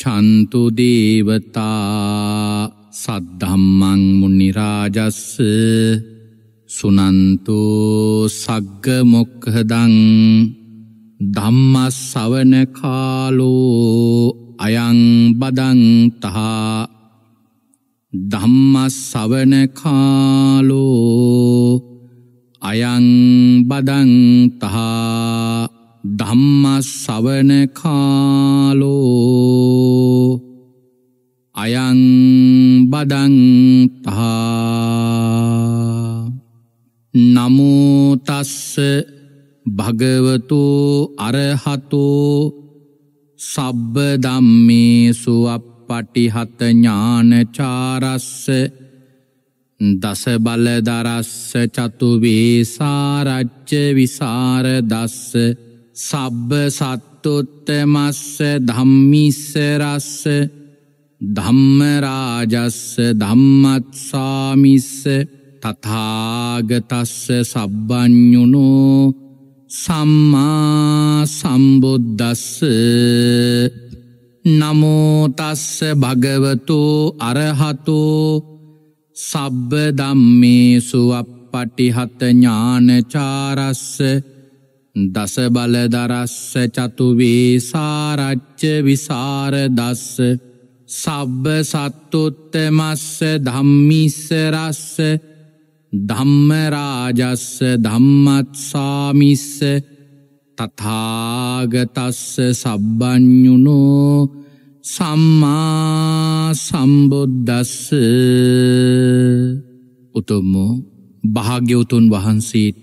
ගච්ඡන්තු දේවතා සද්ධම්මං මුනිරාජස්ස සුනන්තු සග්ග මොක්හදං ධම්මස්සවන කාලෝ අයං බදන්තහා ධම්මස්සවන කාලෝ අයං බදන්තහා ධම්ම ශවන කාලෝ අයං බදන්තා නමෝ තස්ස භගවතු අරහතෝ සබ්බ ධම්මේසු අප්පටිහත ඥානචාරස්ස දස බලදරස්ස චතු වේසාරච්ච විසර දස්ස සබ්බ සත්තුත්තමස්ස ධම්මිස්සරස්ස ධම්මරාජස්ස ධම්මත්සාමිස්ස තථාගතස්ස සබ්බඥුණෝ සම්මා සම්බුද්දස්ස නමෝතස්ස භගවතු අරහතෝ සබ්බ දම්මේසු අප පටිහත ඥානචාරස්ස දස බලදරස්ස චතුවේ සාරච්ච විසාර දස්ස සබ්බ සත්තුත්තමස්ස ධම්මිස්සරස්ස ධම්මරාජස්ස ධම්මත්සාමිස්ස තථාගතස්ස සබ්බඥුනෝ සම්මා සම්බුද්දස්ස උතුම්මෝ භාග්‍යවතුන් වහන්සේට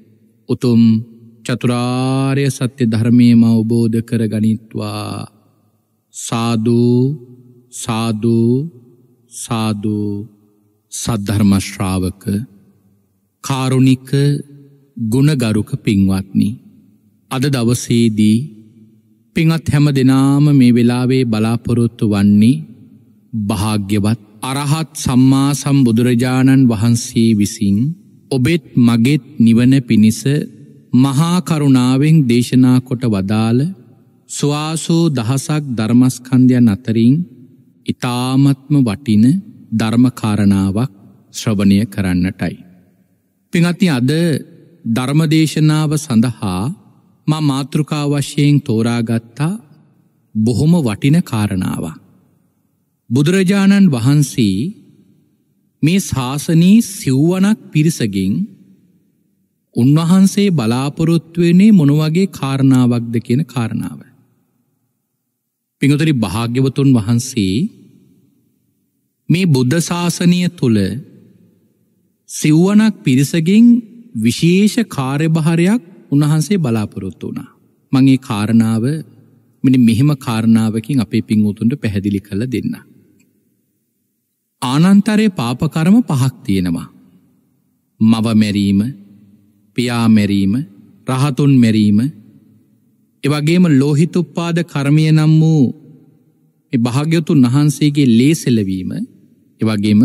උතුම් චතුරාර්ය සත්‍ය ධර්මයම අවබෝධ කර ගනිත්වා සාධූ සාධූ සාධූ සද්ධර්මශ්‍රාවක කාරුණික ගුණගරුක පින්වත්නි. අද දවසේදී පිංත් හැම දෙනාම මේ වෙලාවේ බලාපොරොත්තු වන්නේ භාග්‍යවත් අරහත් සම්මා සම්බුදුරජාණන් වහන්සේ විසින් ඔබෙත් මගෙත් නිවන පිණිස මහාකරුණාවෙන් දේශනා කොට වදාළ ස්වාසූ දහසක් ධර්මස්කන්ධයන් අතරින් ඉතාමත්ම වටින ධර්මකාරණාවක් ශ්‍රවණය කරන්නටයි. පිඟති අද ධර්මදේශනාව සඳහා මා මාතෘකා වශයෙන් තෝරාගත්තා බොහොම වටින කාරණාව. බුදුරජාණන් වහන්සේ මේ ශාසනී සිව්වනක් පිරිසගෙන් උන්වහන්සේ බලාපොරොත්වයනේ මොනවගේ කාරණාවක්ද කියන කාරණාව. පිඟතරි භාග්‍යවතුන් වහන්සේ මේ බුද්ධ ශාසනය තුළ සිව්වනක් පිරිසගෙන් විශේෂ කාර්යභාරයක් උන්වහන්සේ බලාපොරොත්තු වුණා. මගේ කාරණාව මෙනි මෙහෙම කාරණාවකින් අපේ පින්වතුන්ට පැහැදිලි කළ දෙන්නා. ආනන්තරය පාපකරම පහක් තියෙනවා. මවමැරීම පියාමැරීම රහතුන් මැරීම එවගේම ලෝහිතුප්පාද කර්මය නම් වූ භාග්‍යතුන් වහන්සේගේ ලේසෙලවීම එවගේම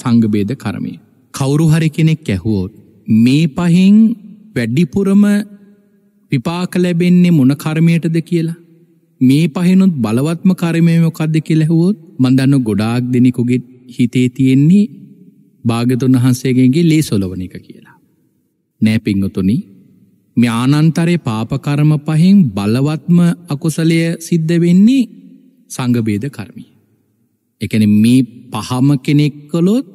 සංගබේද කරමය. කවුරුහරි කෙනෙක් ඇැහෝත් මේ පහෙන් වැඩිපුරම විපාක ලැබෙන්නේ මොන කර්මයටද කියලා. මේ පහෙනුත් බලවත්ම කරමයමොකක්ද කියලැහුවොත් මඳන්න ගොඩාක් දෙනෙකුගෙත් හිතේ තියෙන්නේ භාගතුන් වහන්සේගෙන්ගේ ලේ සොලවන එක කියලා. නෑ පිංගතුනි මේ ආනන්තරේ පාපකර්ම පහෙන් බලවත්ම අකුසලය සිද්ධ වෙන්නේ සංගබේද කර්මී. එකන මේ පහම කෙනෙක් කළොත්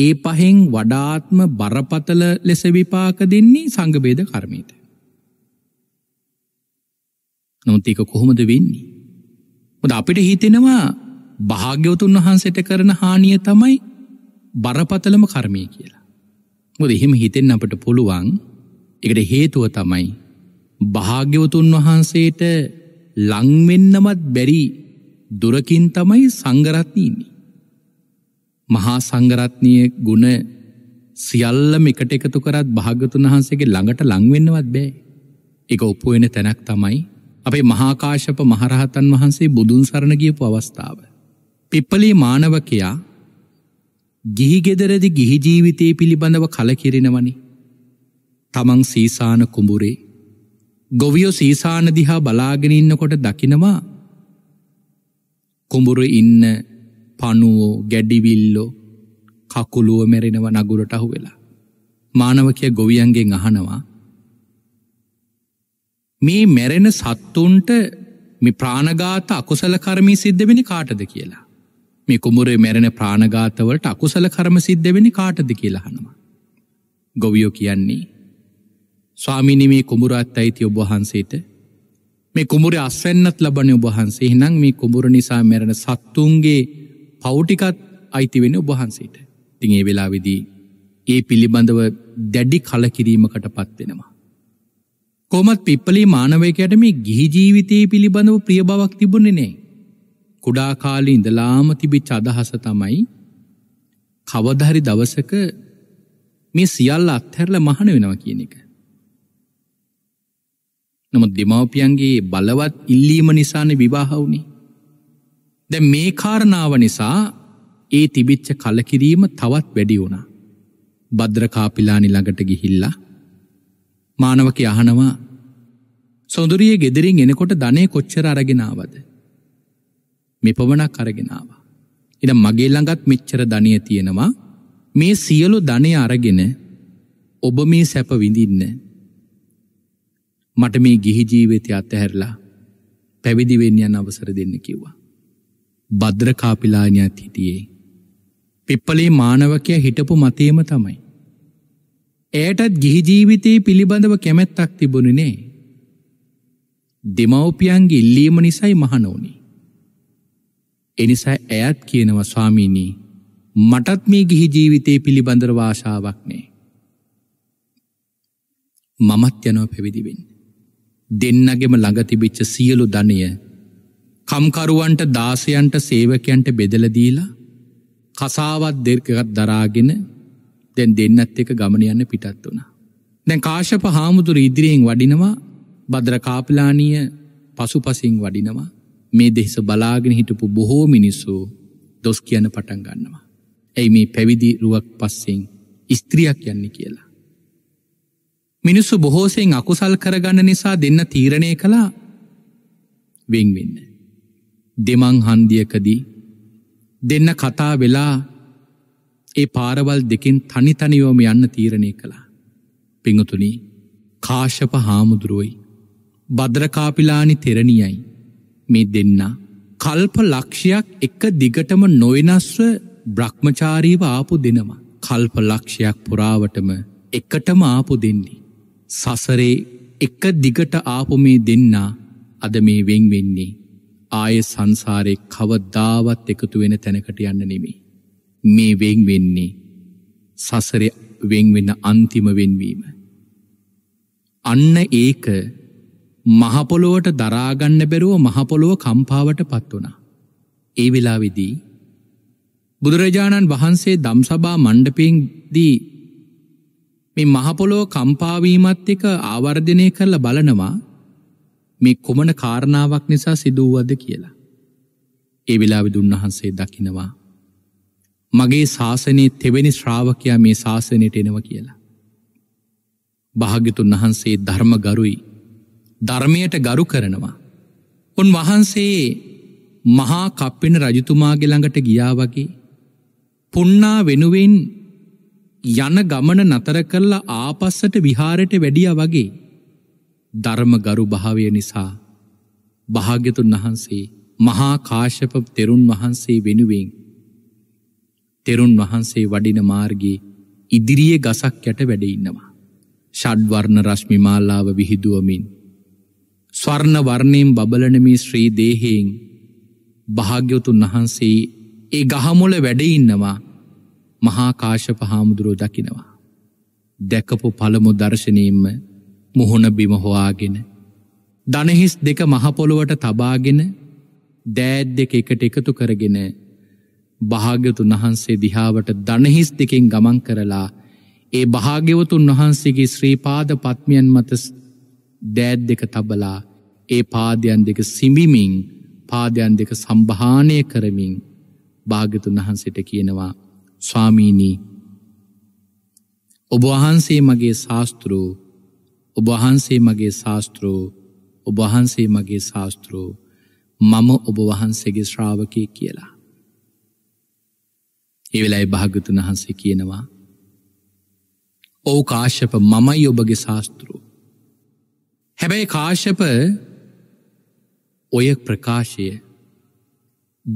ඒ පහෙන් වඩාත්ම බරපතල ලෙස විපාක දෙන්නේ සංගබේද කර්මීත. නොතික කොහොමද වෙන්නේ. ොද අපිට හිතෙනවා භාග්‍යවතුන් වහන්සට කරන හානිය තමයි බරපතලම කර්මය කියලා. මොද එහෙම හිතෙන් අපට පුළුවන් එකට හේතුව තමයි භාග්‍යවතුන් වහන්සේට ලංවෙන්නමත් බැරි දුරකින් තමයි සංගරත්නීනි. මහා සංගරත්නය ගුණ සියල්ලම එකට එකතු කරත් භාගතුන් වහන්සේගේ ළඟට ලංවෙන්නවත් බෑ. එක ඔප්පු වෙන තැනක් තමයි අපේ මහාකාශප මහරහතන් වහන්සේ බුදුන් සරණ ගියපු අවස්ථාව. පිප්පලී මානවකයා ගිහිගෙදරදි ගිහිජීවිතය පිළිබඳව කලකිරෙනවනි. තමන් සීසාන කුඹුරේ. ගොවියෝ සීසාන දිහා බලාගෙන ඉන්නකොට දකිනවා කුඹුර ඉන්න පනුවෝ ගැඩිවිල්ලෝ කකුලුව මෙරෙනව නගුරට අහු වෙලා. මානවකය ගොවියන්ගෙන් අහනවා. මේ මැරෙන සත්තුන්ට මේ ප්‍රාණගාත අකුසල කරමී සිද්ධවෙනි කාටද කියලා. මේ කුමරේ මැරෙන ප්‍රාණගාතවලට අකුසල කරම සිද්ධවෙනි කාටද කියලහනවා. ගොවියෝ කියන්නේ. ස්වාමිනි මේ කුමරත් අයිති ඔබහන්සේට මේ කුමරේ අස්වැන්නත් ලබන ඔබහන්සේ හිනම් මේ කුමර නිසා මැරෙන සත්තුන්ගේ පෞටිකත් අයිතිවෙන ඔබහන්සේට තින් ඒ වෙලා විදී ඒ පිළිබඳව දැඩි කලකිරීමකට පත්වෙනවා. කොමත් පිප්පලි මානවයකයට මේ ගිහිජීවිතයේ පිළිබඳව ප්‍රිය බවක් තිබුණෙ නේ කුඩා කාලේ ඉඳලාම තිබිච්ච අදහස තමයි කවදාහරි දවසක මේ සියල්ල අත්හැරලා මහාන වෙනවා කියන එක. නමුත් දෙමව්පියන්ගේ බලවත් ඉල්ලීම නිසානේ විවාහ වුනේ. දැන් මේ කාරණාව නිසා ඒ තිබිච්ච කලකිරීම තවත් වැඩි වුණා. භද්‍රකාපිලානි ළඟට ගිහිල්ලා මානවකයා අහනවා සොඳුරිය ගෙදරින් එනකොට ධනෙ කොච්චර අරගෙන ආවද? මෙ පොවනක් කරගෙනවා. එ මගේ ළඟත් මෙච්චර ධනය තියෙනවා මේ සියලු ධනය අරගෙන ඔබ මේ සැප විඳින්න. මට මේ ගිහි ජීවිතය අතහැරලා පැවිදිවෙන්න යන අවසර දෙන්න කිව්වා. බද්‍ර කාපිලාඥත් හිටියේ. පිප්පලේ මානවකය හිටපු මතේම තමයි. ඇයටත් ගිහිජීවිතයේ පිළිබඳව කැමැත්තක් තිබුණනේ. දෙමවපියන්ගේ ඉල්ලීම නිසයි මහනෝනිි. එනිසා ඇයත් කියනව ස්වාමීනී මටත් මේ ගිහි ජීවිතය පිළිබඳර වාශාවක් නේ. මමත් යනව පැවිදිවෙන්. දෙන්නගෙම ළඟතිබිච්ච සියලු ධනය කම්කරුවන්ට දාසයන්ට සේවකයන්ට බෙදලදීලා කසාවත් දෙර්කගත් දරාගෙන දැන් දෙන්නත් එක ගමන යන්න පිටත් වුණා. දැන් කාශප හාමුදුර ඉදිරියෙන් වඩිනවා බද්‍රකාපලානීය පසු පසින් වඩිනවා මේ දෙහිස බලාගෙන හිටපු බොහෝ මිනිස්සු දොස් කියන්න පටන් ගන්නවා. ඇයි මේ පැවිදි රුවක් පස්සෙන් ස්ත්‍රියක් යන්න කියලා. මිනිස්සු බොහෝසයෙන් අකුසල් කරගන්න නිසා දෙන්න තීරණය කළා වෙංවෙන්න. දෙමං හන්දියකදී දෙන්න කතා වෙලා ඒ පාරවල් දෙකින් තනි තනියෝම යන්න තීරණය කළා. පිංහතුනි කාශප හාමුදුරුවයි. බද්‍රකාපිලානි තෙරණියයි. මේ දෙන්න කල්ප ලක්ෂයක් එක දිගටම නොවෙනස්ව බ්‍රහ්මචාරීව ආපු දෙනවා. කල්ප ලක්ෂයක් පුරාවටම එකටම ආපු දෙන්නේ. සසරේ එක දිගට ආපු මේ දෙන්න අද මේ වෙන් වෙන්නේ. ආය සංසාරය කවද්දාවත් එකතු වෙන තැනකට යන්න නෙමේ. මේ වෙන් වෙන්නේ සසර වෙන් වෙන්න අන්තිම වෙන්වීම. අන්න ඒක මහපොළොවට දරාගන්න බැරුව මහපොළොව කම්පාවට පත් වුණා. ඒ වෙලාවෙදී බුදුරජාණන් වහන්සේ දම්සභා මණ්ඩපයෙන් දී මේ මහපොළොව කම්පාවීමත් එක ආවර්ධනය කරලා බලනවා මේ කොමන කාරණාවක් නිසා සිදුවුවද කියලා. ඒ වෙලාවෙද උන්වහන්සේ දකිනවා. මගේ ශාසනයේ තෙවැනි ශ්‍රාවකයා මේ ශාසනයට එනව කියලා. භාග්‍යතුන් වහන්සේ ධර්ම ගරුයි ධර්මයට ගරු කරනවා. උන් වහන්සේ මහා කප්පෙන රජතුමාගේ ළඟට ගියා වගේ පුන්නා වෙනුවෙන් යන ගමන නතර කරලා ආපස්සට විහාරයට වැඩිය වගේ ධර්ම ගරු භාවය නිසා භාග්‍යතුන් වහන්සේ මහා කාශප තෙරුන් වහන්සේ වෙනුවෙන් තෙරුන් වහන්සේ වඩින මාර්ගයේ ඉදිරියේ ගසක් යට වැඩඉන්නවා. ෂඩ්වර්ණ රශ්මිමාලාව විහිදුවමින් ස්වර්ණ වර්ණයෙන් බබලනමේ ශ්‍රී දේහයෙන් භාග්‍යවතුන් වහන්සේ ඒ ගහමුල වැඩඉන්නවා මහාකාශප හාමුදුරෝ දකිනවා. දැකපු පළමු දර්ශනීම්ම මුහුණ බිමහොවාගෙන. දනහිස් දෙක මහපොළොවට තබාගෙන දෑත් දෙක එකට එකතු කරගෙන භාග්‍යතුන් වහන්සේ දිහාවට දනහිස් දෙකෙන් ගමන් කරලා ඒ භාග්‍යවතුන් වහන්සේගේ ශ්‍රීපාද පත්මියන් මත දෑත් දෙක තබලා ඒ පාදයන් දෙක සිඹිමින් පාදයන් දෙක සම්භානය කරමින් භාගතුන් වහන්සට කියනවා ස්වාමීණී ඔබ වහන්සේ මගේ ශාස්තෘූ ඔබ වහන්සේ මගේ ශාස්තෘූ ඔබ වහන්සේ මගේ ශාස්තෘූ මම ඔබ වහන්සේගේ ශ්‍රාවකය කියලා. එවෙලයි භාගතුන් වහන්සේ කියනවා ඕ කාශ්‍යප මමයි ඔබගේ ශාස්තෘූ හැබැයි කාශ්‍යප ඔය ප්‍රකාශය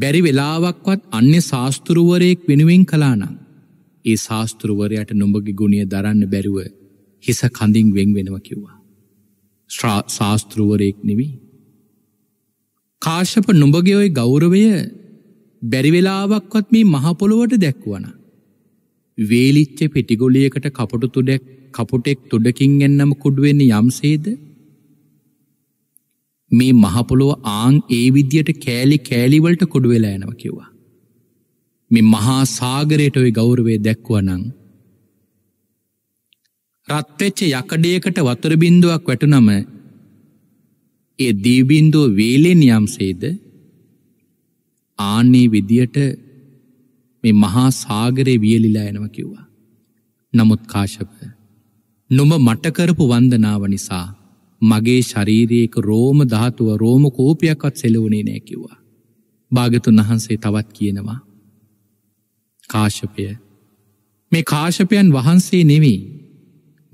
බැරි වෙලාවක්වත් අන්‍ය ශාස්තෘුවරයෙක් වෙනුවෙන් කලානම් ඒ ශාස්තෘුවරයට නොඹගේ ගුණිය දරන්න බැරුව හිස කඳින් වෙන් වෙනව කිව්වා ශාස්තෘුවරයෙක් නෙවී කාශ්‍යප නොඹගේ ඔය ගෞරවය බැරිවෙලාවක්වත් මේ මහපොළොවට දැක්වුවන වේලිච්ච පෙටිගොලියකට කපටු තුඩෙක් කපුටෙක් තුඩකින් එන්නම කුඩුවෙන්න යම්සේද මේ මහපොළොව ආං ඒ විද්‍යයට කෑලි කෑලිවලට කොඩු වෙලා යනව කිව්වා. මේ මහා සාගරයට ඔය ගෞරවේ දැක්වනං. රත්වෙච්ච යකඩයකට වතුරබින්දුවක් වැටනම ඒ දීබින්දුව වේලේ නියම්සේද ආන්නේ විදියට මේ මහා සාගරය වියලිලා යනව කිව්වා. නමුත් කාශප නොම මටකරපු වන්දනාව නිසා මගේ ශරීරයක රෝම ධාතුව රෝම කෝපයක්ත් සෙලවනේ නෑ කිව්වා. භාගතුන් වහන්සේ තවත් කියනවා. කාශපය මේ කාශපයන් වහන්සේ නෙවෙයි.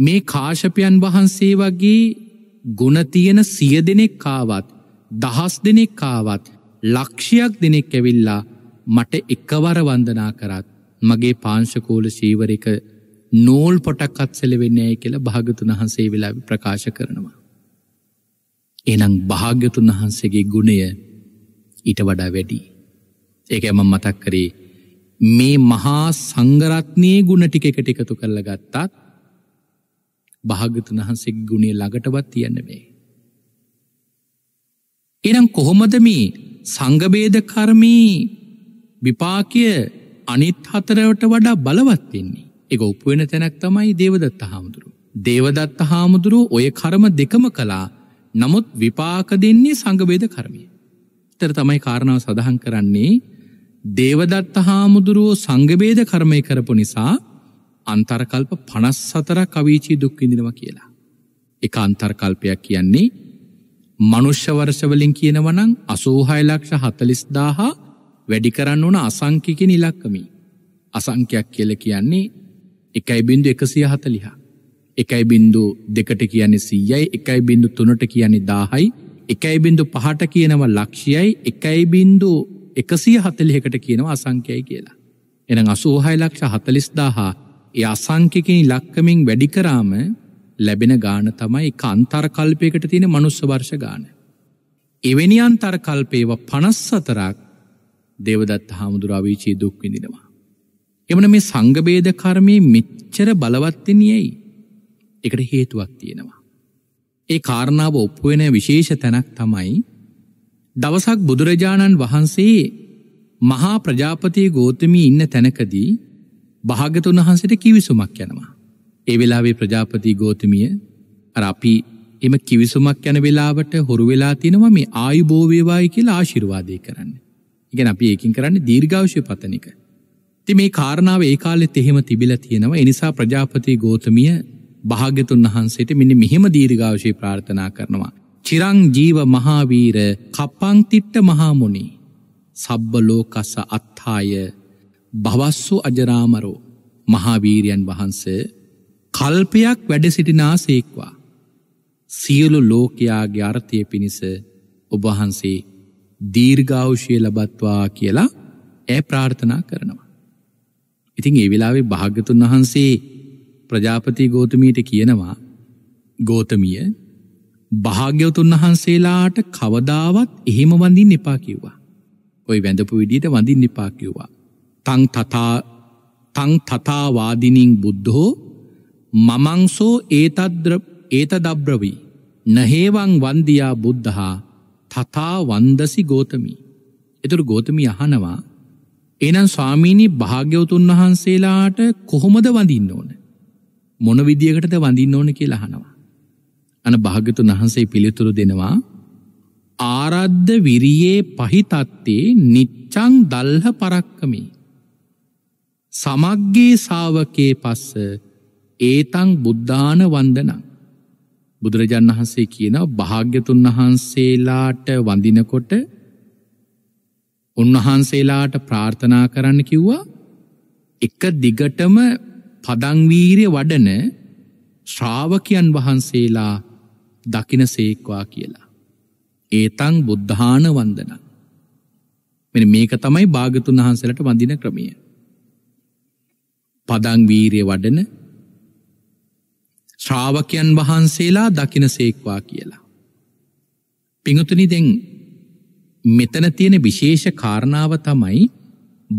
මේ කාශපයන් වහන්සේ වගේ ගුණතියන සිය දෙනෙක් කාවත් දහස් දෙනෙක් කාවත් ලක්ෂයක් දෙනෙක් ඇවිල්ලා මට එකවර වන්දනා කරත් මගේ පාංශකෝල ශීවරික නෝල් පොටක් අත්සෙලවෙන්නේ කියලා භාගතුන් වහන්සේ වෙලා ප්‍රකාශ කරනවා. එනම් භාග්‍යතුන් වහන්සේගේ ගුණය ඊට වඩා වැඩි. ඒක ඇම මතක් කරේ මේ මහා සංගරත්නයේ ගුණ ටික එකට එකතු කරල ගත්තාත් භාගතුන් වහන්සේ ගුණේ ළඟටවත් තියන්න මේ. එනම් කොහොමදම සංගබේද කර්මී විපාකය අනිත් හතරවට වඩා බලවත්වෙන්නේ එක උපුවෙන තැනක් තමයි දේවදත්ත හාමුදුරු. දේවදත්ත හාමුදුරුව ඔය කරම දෙකම කලා නමුත් විපාක දෙන්නේ සංගබේද කරමය. තර තමයි කාරණාව සඳහන් කරන්නේ දේවදත්ත හාමුදුරුවෝ සංගබේද කර්මය කරපු නිසා අන්තර්කල්ප පනස් සතර කවීචී දුක්විඳිනවා කියලා. එක අන්තර්කල්පයක් කියන්නේ මනුෂ්‍යවර්ෂවලින් කියනවනං අසූහයලක්ෂ හතලිස්දාහා වැඩි කරන්න ඕන අසංකික නිලක්කමී. අසංකයක් කියල කියන්නේ එකයි බින්දු එකසිය හතලිහා. එකයි බින්දු දෙකට කියන්නේ සීයයි එකයි බින්දු තුනට කියන්නේ දාහයි එකයි බින්දු පහට කියනවා ලක්ෂයයි එකයි බින්දු එකසිය හතලිහකට කියනවා අසංකයයි කියලා. එන අසූහයි ලක්ෂ හතලිස්දාහා ඒ අසංකකින් ලක්කමින් වැඩිකරාම ලැබෙන ගාන තමයි කන්තර කල්පයකට තියෙන මනුස්ස වර්ෂ ගාන. එවැනි අන්තර කල්පේව පනස් සතරක් දෙවදත් හාමුදුරාවීචී දුක් විඳිනවා. එමන මේ සංගබේද කර්මය මෙච්චර බලවත්වෙනියයි. එකට හේතුවක් තියෙනවා. ඒ කාරණාව ඔප්පුවෙන විශේෂ තැනක් තමයි දවසක් බුදුරජාණන් වහන්සේ මහා ප්‍රජාපතිය ගෝතමී ඉන්න තැනකදී භාගතුන් වහන්සට කිවිසුමක් යනවා. ඒ වෙලාවේ ප්‍රජාපති ගෝතමිය අර අපි එම කිවිසුමක් යන වෙලාවට හොරු වෙලා තිනවා මේ ආයුබෝවේවායි කියලා ආශිර්වාදය කරන්න. ඉගෙන අපි ඒකින් කරන්න දීර්ඝාවශය පතනික. ති මේ කාරණාව ඒ කාලෙත් එහෙම තිබිල තියෙනවා එනිසා ප්‍රජාපති ගෝතමිය භාග්‍යතුන් වහන්සේට මෙනි මෙහෙම දීර්ඝාවශී ප්‍රාර්ථනා කරනවා. චිරං ජීව මහාවීර කප්පංතිට්ට මහාමුණි සබ්බලෝකස අත්හාය භවස්සු අජරාමරෝ මහාවීරයන් වහන්ස කල්පයක් වැඩ සිටිනා සේක්වා. සියලු ලෝකයාගේ අර්ථය පිණිස ඔබහන්සේ දීර්ඝාවශය ලබත්වා කියලා ඇ ප්‍රාර්ථනා කරනවා. ඉතින් ඒ වෙලාවේ භාග්‍යතුන් වහන්සේ ප්‍රජාපති ගෝතමීට කියනවා ගෝතමිය භාග්‍යවතුන් වහන්සේලාට කවදාවත් එහෙම වඳින් එපා කිව්වා. ඔයි වැඳපු විදිට වඳින් එපා කිව්වා. තං තතා තං තතාවාදිනින් බුද්ධෝ මමංසෝ ඒතද්‍ර ඒතදබ්‍රවී නහේවං වන්දියා බුද්ධහා තතා වන්දසි ගෝතමී. එතුරු ගෝතමී අහනවා එනම් ස්වාමීණී භාග්‍යවතුන් වහන්සේලාට කොහොමද වඳින්න ඕන. මොන විදියකටද වඳින්න ඕන කියලා අහනවා. අන භාගතුන් වහන්සේ පිළිතුරු දෙනවා ආරද්ධ විරියේ පහිතත්තේ නිච්චං දල්හ පරක්කමි. සමක්ගේ සාවකයේ පස්ස ඒතං බුද්ධාන වන්දනං. බුදුරජාණන් වහන්සේ කියන භාග්‍යතුන් වහන්සේලාට වඳිනකොට උන්වහන්සේලාට ප්‍රාර්ථනා කරන්න කිව්වා එක දිගටම පදංවීරය වඩන ශ්‍රාවකයන් වහන්සේලා දකින සේක්වා කියලා. ඒතං බුද්ධාන වන්දන. මෙ මේක තමයි භාගතුන් වහන්සලට වඳින ක්‍රමය. පදංවීරය වඩන ශ්‍රාවකයන් වහන්සේලා දකින සේක්වා කියලා. පිඟතුනි දෙෙන් මෙතන තියෙන විශේෂ කාරණාව තමයි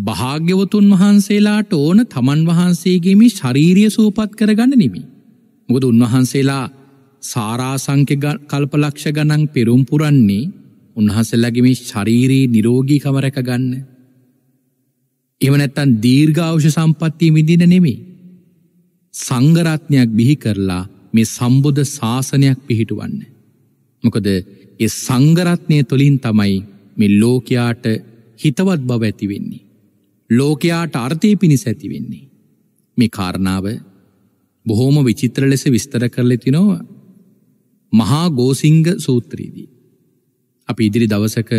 භාග්‍යවතුන් වහන්සේලාට ඕන තමන් වහන්සේගේම ශරීරිය සූපත් කරගන්න නෙමි. ගොද උන්වහන්සේලා සාරාසංක කල්පලක්ෂ ගණන් පෙරුම්පුරන්නේ උන්හසල්ලගම ශරීරී නිරෝගී කවරැක ගන්න. එමනැත්තන් දීර්ඝාවෂ සම්පත්තිය මිදින නෙමේ. සංගරත්නයක් බිහි කරලා මේ සම්බුධ ශාසනයක් පිහිටුවන්න. මොකද ඒ සංගරත්නය තුළින් තමයි මේ ලෝකයාට හිතවත් බව ඇතිවෙන්නේ. ලෝකයාට අර්ථය පිණිස ඇතිවෙන්නේ. මේ කාරණාව බොහෝම විචිත්‍ර ලෙස විස්තර කරල තිනවා මහා ගෝසිංග සූත්‍රීදී. අපි ඉදිරි දවසක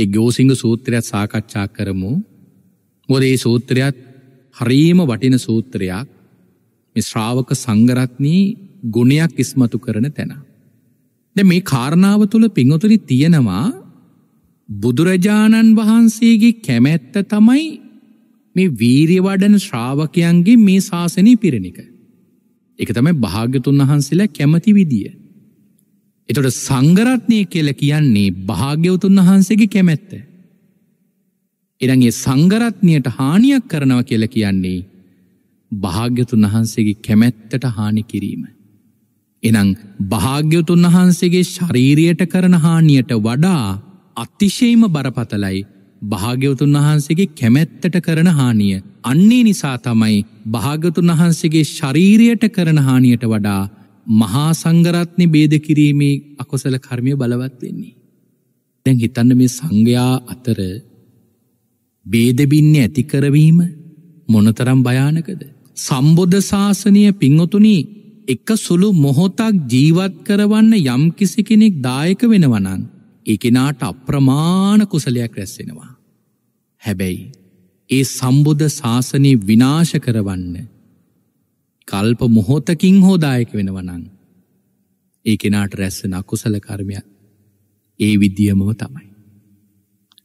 ඒ ගෝසිංග සූත්‍රයත් සාකච්ඡා කරමු මොද ඒ සූත්‍රයත් හරීම වටින සූත්‍රයක් ශ්‍රාවක සංගරත්නී ගුණයක් ඉස්මතු කරන තැන. ද මේ කාරණාව තුළ පිංහතුරි තියෙනවා බුදුරජාණන් වහන්සේගේ කැමැත්ත තමයි මේ වීරිය වඩන ශ්‍රාවකයන්ගේ මේ ශාසනය පිරණික. එක තමයි භාග්‍යතුන් වහන්සේලා කැමති විදිය. එතොට සංගරත්නය කියල කියන්නේ භාග්‍යවතුන් වහන්සේගේ කැමැත්ත. එරගේ සංගරත්නයට හානියක් කරනව කියල කියන්නේ භාග්‍යතුන් වහන්සේගේ කැමැත්තට හානි කිරීම. එනං භාග්‍යතුන් වහන්සේගේ ශරීරයට කරන හානියට වඩා අතිශයම බරපතලයි භාග්‍යවතුන් වහන්සේගේ කැමැත්තට කරන හානිය. අන්නේ නිසා තමයි භාගතුන් වහන්සේගේ ශරීරයට කරන හානියට වඩා මහා සංගරත්නය බේද කිරීමේ අකොසල කර්මය බලවත් වෙන්නේ. දැන් හිතන්න මේ සංඝයා අතර බේදබින්නේ ඇතිකරවීම මොනතරම් භයානකද. සම්බොධ ශාසනය පිංහොතුනි එක සුළු මොහොතක් ජීවත් කරවන්න යම්කිසි කෙනෙක් දායක වෙනවනන්. ඒකෙනාට අප්‍රමාණ කුසලයක් රැස්සෙනවා. හැබැයි ඒ සම්බුද්ධ ශාසනය විනාශ කරවන්න කල්ප මොහොතකින් හෝදායක වෙනවනං ඒ කෙනාට රැස්සෙන අකුසල කර්මයක් ඒ විද්‍යමව තමයි.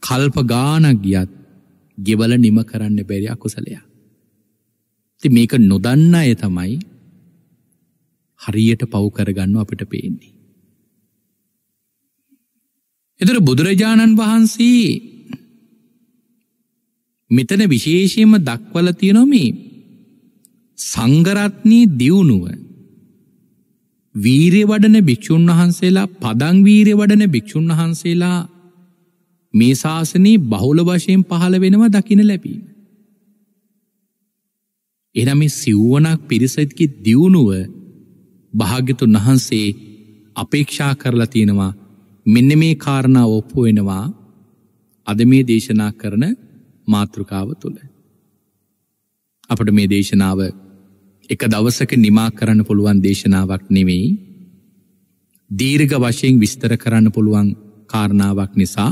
කල්ප ගානක් ගියත් ගෙවල නිම කරන්න බැරි අකුසලයා. ති මේක නොදන්න අය තමයි හරියට පව් කරගන්න අපිට පේන්නේ. එතර බුදුරජාණන් වහන්සේ මෙතන විශේෂයම දක්වල තියනොමි සංගරත්නී දියුණුව වීරය වඩන භික්‍ෂූන් වහන්සේලා පදං වීරය වඩන භික්‍ෂූන් වහන්සේලා මේ ශාසනී බහුල වශයෙන් පහළ වෙනවා දකින ලැබීම. එනම සිව්ුවනක් පිරිසත්කි දියුණුව භාග්‍යතුන් වහන්සේ අපේක්ෂා කරලා තියෙනවා මෙන්න මේ කාරණා ඔප්පු වෙනවා අද මේ දේශනා කරන මාතෘකාව තුළ. අපට මේ දේශනාව එක දවසක නිමා කරන්න පුළුවන් දේශනාවක් නෙවෙයි දීර්ඝ වශයෙන් විස්තර කරන්න පුළුවන් කාරණාවක් නිසා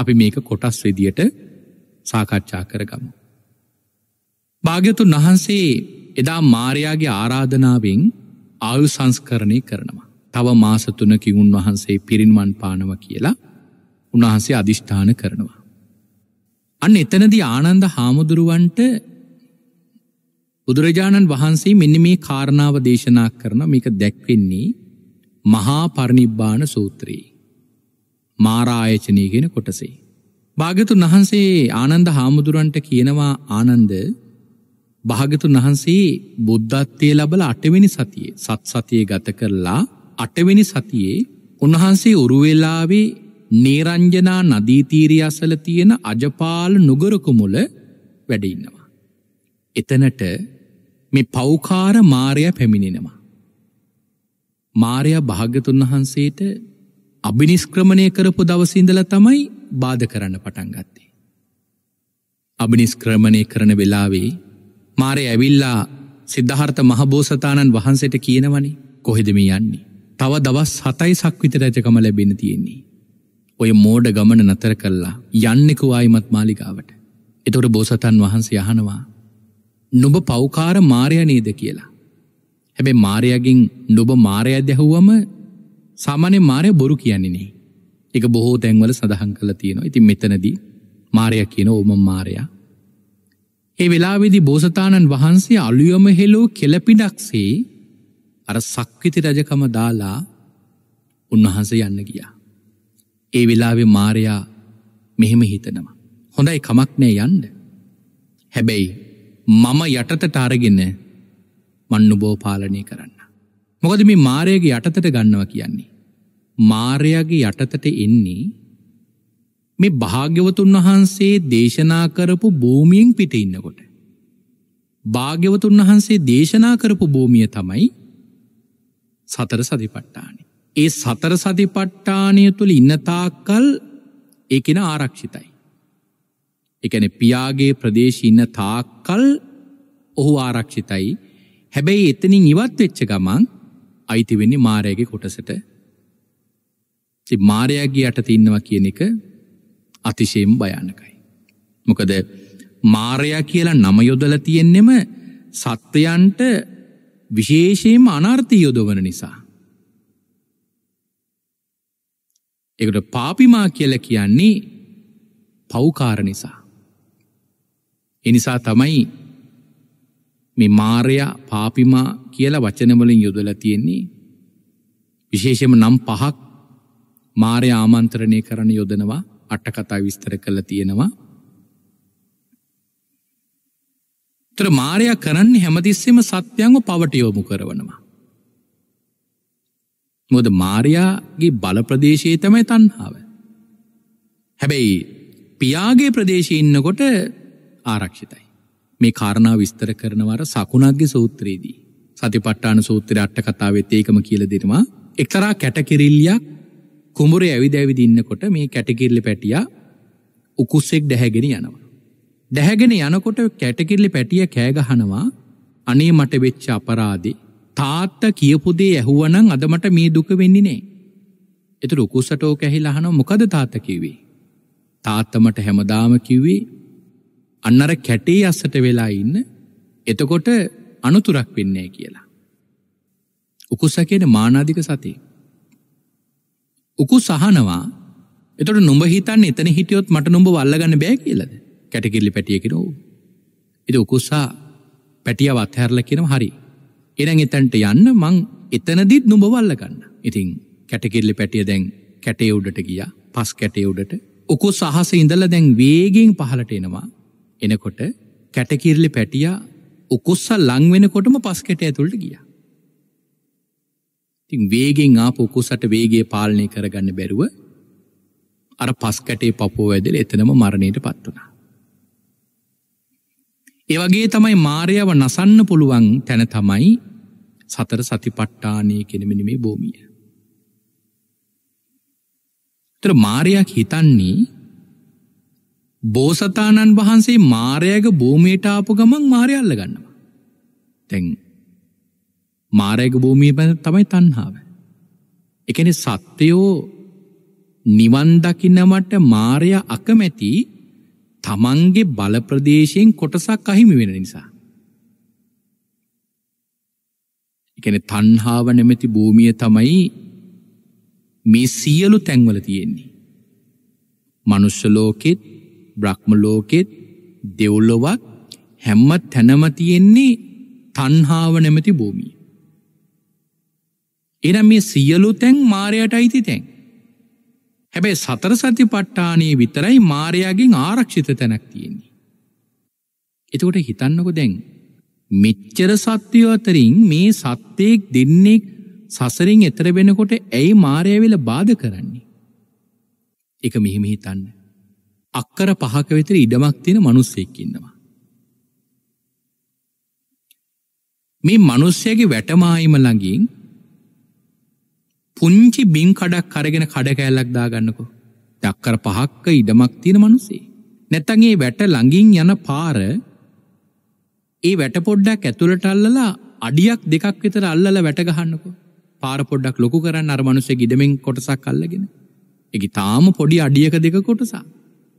අපි මේක කොටස් විදියට සාකච්ඡා කරගමු. භාග්‍යතුන් වහන්සේ එදා මාරයාගේ ආරාධනාවෙන් ආයු සංස්කරණය කරනවා. තව මාසතුනකින් උන්වහන්සේ පිරින්වන් පානව කියලා උන්වහන්සේ අධිෂ්ඨාන කරනවා. අන්න එතනදි ආනන්ද හාමුදුරුවන්ට බුදුරජාණන් වහන්සේ මෙන්න මේ කාරණාව දේශනා කරන මේක දැක්වෙන්නේ මහා පරණිබ්බාන සූත්‍රයේ. මාරායචනයගෙන කොටසේ. භාගතුන් වහන්සේ ආනන්ද හාමුදුරන්ට කියනවා ආනන්ද භාගතුන් වහන්සේ බුද්ධත්වය ලබල අටවෙනි සතිය සත් සතිය ගත කරලා අටවෙනි සතියේ උන්වහන්සේ උරුවෙලාවේ නේරංජනා නදීතීරිය අසල තියෙන අජපාල නුගරකුමුල වැඩඉන්නවා. එතනට මේ පෞකාර මාරය පැමිණෙනවා. මාරයා භාගතුන් වහන්සේට අභිනිස්ක්‍රමණය කරපු දවසිඳල තමයි බාධ කරන්න පටන් ගත්තේ. අභිනිස්ක්‍රමණය කරන වෙලාවේ මාරය ඇවිල්ලා සිද්ධහර්ථ මහබෝසතාණන් වහන්සට කියනවනි කොහෙදම යන්නේ. තව දවස් හතයි සක්විත රැජකම ලැබෙන තියෙන්නේ. ඔය මෝඩ ගමන නතර කල්ලා යන්නෙකු ආයිමත් මාලිකාවට. එතොට බෝසතන් වහන්සේ යහනවා. නොබ පෞකාර මාරය නේද කියලා. හැබැ මාරයගෙන් නොබ මාරය දැහුවම සාමානය මාරය බොරු කියන්නේනේ. එක බොහෝ තැන්වල සඳහන් කල තියෙනවා ඉතින් මෙතනදී මාරය කියන ඕම මාරයා. ඒ වෙලාවෙදි බෝසතාණන් වහන්සේ අලුයම හෙලෝ කෙලපිඩක්සේ අර සක්විති රජකම දාලා උන්වහන්ස යන්න ගියා. ඒ වෙලාවෙ මාරයා මෙහෙම හිතනවා. හොඳයි කමක් නෑ යන්න. හැබැයි මම යටතට අරගෙන මන්නුබෝ පාලනය කරන්න. මොකද මේ මාරයගේ යටතට ගන්නවා කියන්නේ. මාරයාගේ යටතට එන්නේ මේ භාග්‍යවතුන් වහන්සේ දේශනා කරපු භූමියෙන් පිට ඉන්නකොට. භාග්‍යවතුන් වහන්සේ දේශනා කරපු භූමිය තමයි සතර සධිපට්ටානය. ඒ සතර සධිපට්ටානය තුළ ඉන්නතාකල් ඒකෙන ආරක්ෂිතයි. එකන පියාගේ ප්‍රදේශ ඉන්න තාක්කල් ඔහු ආරක්ෂිතයි හැබැයි එතනින් ඉවත් වෙච්ච ගමන් අයිතිවෙන්නේ මාරයගේ කොටසට මාරයාගේ අට තින්නවා කියන එක අතිශයෙන් භයානකයි. මොකද මාරයා කියලා නම යොදල තියෙන්නෙම සත්‍යයන්ට විශේෂයෙන්ම අනර්ථය යොදවන නිසා. එකට පාපිමා කියල කියන්නේ පවුකාර නිසා. එනිසා තමයි මේ මාරයා පාපිමා කියලා වචනවලින් යොදල තියෙන්නේ විශේෂම නම් පහක් මාරය ආමන්ත්‍රණය කරන යොදනවා අටකතා විස්තර කළ තියෙනවා තර මාරයා කරන්නේ හැමතිස්සෙම සත්‍යයන්ව පවටයෝමු කරවනවා. මොද මාරයාගේ බල ප්‍රදේශයේ තමයි තන්හාාව. හැබැයි පියාගේ ප්‍රදේශය ඉන්නකොට ආරක්ෂිතයි. මේ කාරණා විස්තර කරනවර සකුණක්ගේ සූත්‍රයේදී. සතිපට්ටාන සූත්‍රය අට්ට කතාවත් ඒකම කියල දෙනවා. එක්තරා කැටකිරිල්ලයක් කුඹුර ඇවි දැවිදින්නකොට මේ කැටකිරලි පැටිය උකුස්සෙක් ඩැහැගෙන යනවා. දැහැගෙන යනකොට කැටකිරලි පැටිය කෑගහනවා අනේ මට වෙච්ච අපරාදේ. තාත්තා කියපු දේ ඇහුවනම් අද මට මේ දුක වෙන්නේ නෑ. ඒතර උකුසටෝ කැහිලා අහනවා මොකද තාත්තා කිව්වේ? තාත්තා මට හැමදාම කිව්වේ අන්න අර කැටේ අස්සට වෙලා ඉන්න. එතකොට අනුතුරක් වෙන්නේ කියලා. උකුස කියන මානාධික සතේ. උකුස අහනවා එතකොට නුඹ හිතන්නේ එතන හිටියොත් මට නුඹ වල්ලගන්න බෑ කියලාද? කැටකිරලි පැටියකෙන ඕ. එති උකුස්සා පැටියව අත්හැරල කියෙනව හරි. එරැ එතැන්ට යන්න මං එතනදිත් නුඹවල්ලගන්න. ඉතිං කැටකිරලි පැටිය දැන් කැටේ උඩට ගිය පස් කැටේ උඩට උකු සහස ඉඳල දැන් වේගෙන් පහලට එනවා එනකොට කැටකිරලි පැටිය උකුස්ස ලංවෙනකොටම පස්කෙට ඇතුළට ගිය. තින් වේගෙන් ආපු උකුසට වේගේ පාලනය කරගන්න බැරුව අර පස්කැටේ පපුෝ ඇදල එතනම මරණයට පත් වනා. ඒවගේ තමයි මාරයාව නසන්න පුළුවන් තැන තමයි සතර සතිපට්ටානය කෙනෙමිනිමේ භූමිය. තර මාරයක් හිතන්නේ බෝසතාණන් වහන්සේ මාරයග භූමයට ආපු ගමන් මාරයල්ල ගන්නවා. තැන් මාරයග භූමිය බැඳ තමයි තන්හාාව. එකන සත්‍යයෝ නිවන්දකින්නමට මාරය අකමැති තමන්ගේ බලප්‍රදේශයෙන් කොටසක් අහිමි වෙන නිසා. එකන තන්හාාව නැමැති භූමිය තමයි මේ සියලු තැන්වල තියෙන්නේ. මනුෂ්‍යලෝකෙත් බ්‍රහ්මලෝකෙත් දෙව්ලොවත් හැම්ම තැනම තියෙන්නේ තන්හාාව නැමැති භූමිය. එනම් මේ සියලු තැන් මාරයට අයිති තැන්. හැබැයි සතර සති පට්ටානයේ විතරයි මාරයාගෙන් ආරක්ෂිත තැනක් තියෙන්නේ. එතකොට හිතන්නකො දැන්. මෙච්චර සත්‍යයෝ අතරින් මේ සත්‍යයෙක් දෙන්නෙක් සසරින් එතර වෙනකොට ඇයි මාරයවෙල බාධ කරන්නේ. එක මෙහිම හිතන්න. අක්කර පහක වෙතර ඉඩමක් තියෙන මනුස්සෙක්කින්නවා. මේ මනුස්්‍යයගේ වැටමායිම ළඟින් පුංචි බිංකඩක් කරගෙන කඩ කෑල්ලක් දාගන්නකෝ. දක්කර පහක්ක ඉඩමක් තියෙන මනුසේ. නැත්තන්ගේ වැට ළඟින් යන පාර ඒ වැටපොඩ්ඩක් ඇතුළට අල්ලලා අඩියක් දෙකක් විතර අල්ලල වැටගහන්නකෝ පාරපොඩ්ඩක් ලොකු කරන්න අරමනුස ගිඩමෙන් කොටසක් අල්ලගෙන. එක තාම පොඩි අඩියක දෙක කොටසා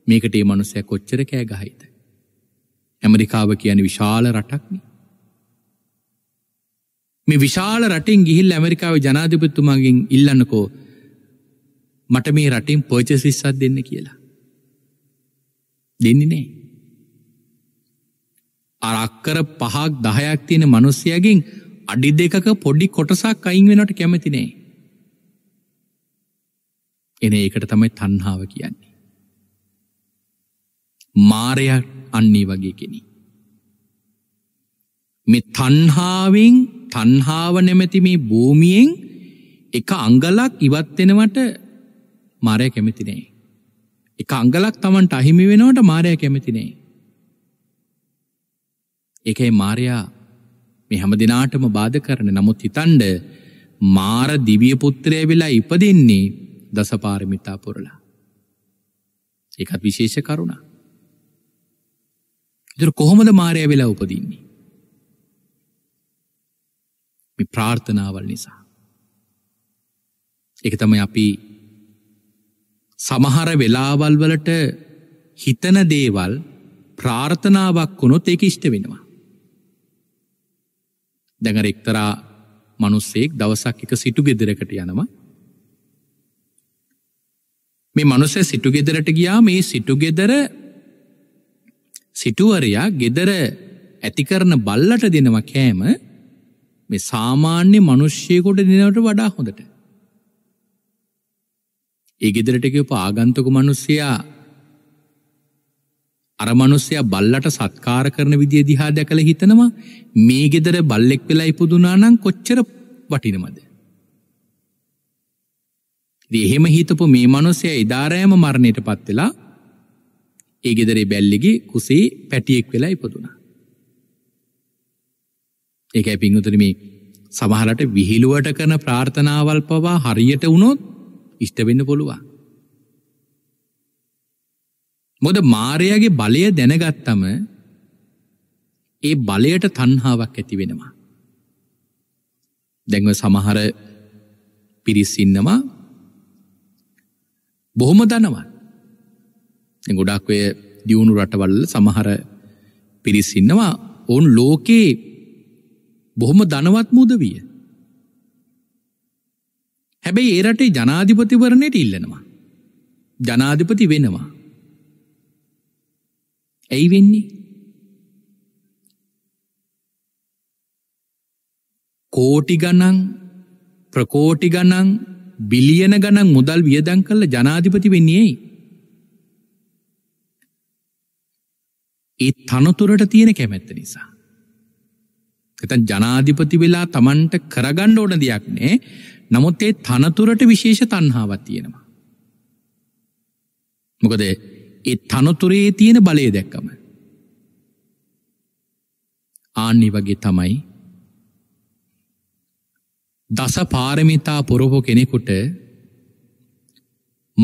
මේකට ඒ මනුසය කොච්චර කෑ ගහිත. ඇමරිකාව කියන විශාල රටක්නේ. මේ විශාල රටින් ගිහිල් ඇමරිකාවේ ජනාධිපත්තුමාගෙන් ඉල්ලන්නකෝ මට මේ රටින් පොචසිස්සත් දෙන්න කියලා. දෙන්නනේ. අරක්කර පහක් දහයක් තියෙන මනුස්සයගෙන් අඩි දෙකක පොඩි කොටසක් අයින් වෙනට කැමතිනේ. එන ඒකට තමයි තන්හාාව කියන්නේ. මාරයක් අන්නේ වගේ කෙනෙ. මේ තන්හාාවෙන් තණ්හාව නැමැති මේ භූමියෙන් එක අංගලක් ඉවත් වෙනවට මාරය කැමති නෑ. එක අංගලක් Tamanට අහිමි වෙනවට මාරය කැමති නෑ. ඒකයි මාරයා මේ හැම දිනාටම බාධා කරන නමුත් හිතන්ඩ මාර දිව්‍ය පුත්‍රය වෙලා ඉපදෙන්නේ දසපාරමිතා පුරලා. ඒකත් විශේෂ කරුණා. ඉතින් කොහොමද මාරය වෙලා උපදින්නේ? මේ ප්‍රාර්ථනාවල් නිසා. එක තමයි අපි සමහර වෙලාවල් වලට හිතන දේවල් ප්‍රාර්ථනාවක් වුණොත් ඒක ඉෂ්ට වෙනවා. දැඟර එක්තරා මනුස්සෙක් දවසක් එක සිටු ගෙදරකට යනවා. මේ මනුස්සය සිටු ගෙදරට ගියා මේ සිටු ගෙදර සිටුවරයා ගෙදර ඇති කරන බල්ලට දෙනවා කෑම මේ සාමාන්‍ය මිනිස්සෙකුට දෙනවට වඩා හොඳට. ඒ ගෙදරට ගියපු ආගන්තුක මිනිස්සයා අර මිනිස්සයා බල්ලට සත්කාර කරන විදිය දිහා දැකලා හිතනවා මේ ගෙදර බල්ලෙක් වෙලා ඉපදුනා නම් කොච්චර වටිනවද? ඉතින් එහෙම හිතපු මේ මිනිස්සයා ඉදාරෑම මරණයටපත් වෙලා ඒ ගෙදරේ බැල්ලෙගේ කුසේ පැටියෙක් වෙලා ඉපදුනා. ඒකයි පිංහතුර මේ සමහරට විහිළුවට කරන ප්‍රාර්ථනාවල් පවා හරියට වුණොත් ඉෂ්ටවෙන්න පුළුවන්. මොද මාරයාගේ බලය දැනගත්තම ඒ බලයට තන්හාාවක් ඇති වෙනවා. දැන්ව සමහර පිරිස්සින්නවා බොහොම දනවන්. ගොඩක්වය දියුණු රටවල්ල සමහර පිරිස්සින්නවා ඔවුන් ලෝකයේ බොහොම ධනවත් මුදවිය. හැබැයි ඒ රටේ ජනාධිපතිවරණයට ඉල්ලනවා. ජනාධිපති වෙනවා. ඇයි වෙන්නේ? කෝටි ගණන් ප්‍රකෝටි ගණන් බිලියන ගණන් මුදල් වියදන් කළ ජනාධිපති වෙන්නේ ඇයි? ඒ තනතුරට තියෙන කැමැත්ත නිසා. එතන් ජනාධිපති වෙලා තමන්ට කරගන්න ඕන දෙයක් නෑ නමුත් ඒ තනතුරට විශේෂ තන්හාවත් තියෙනවා. මොකද ඒ තනතුරේ තියෙන බලය දැක්කම. ආන්නේ වගේ තමයි දස පාරමිතා පොරොහෝ කෙනෙකුට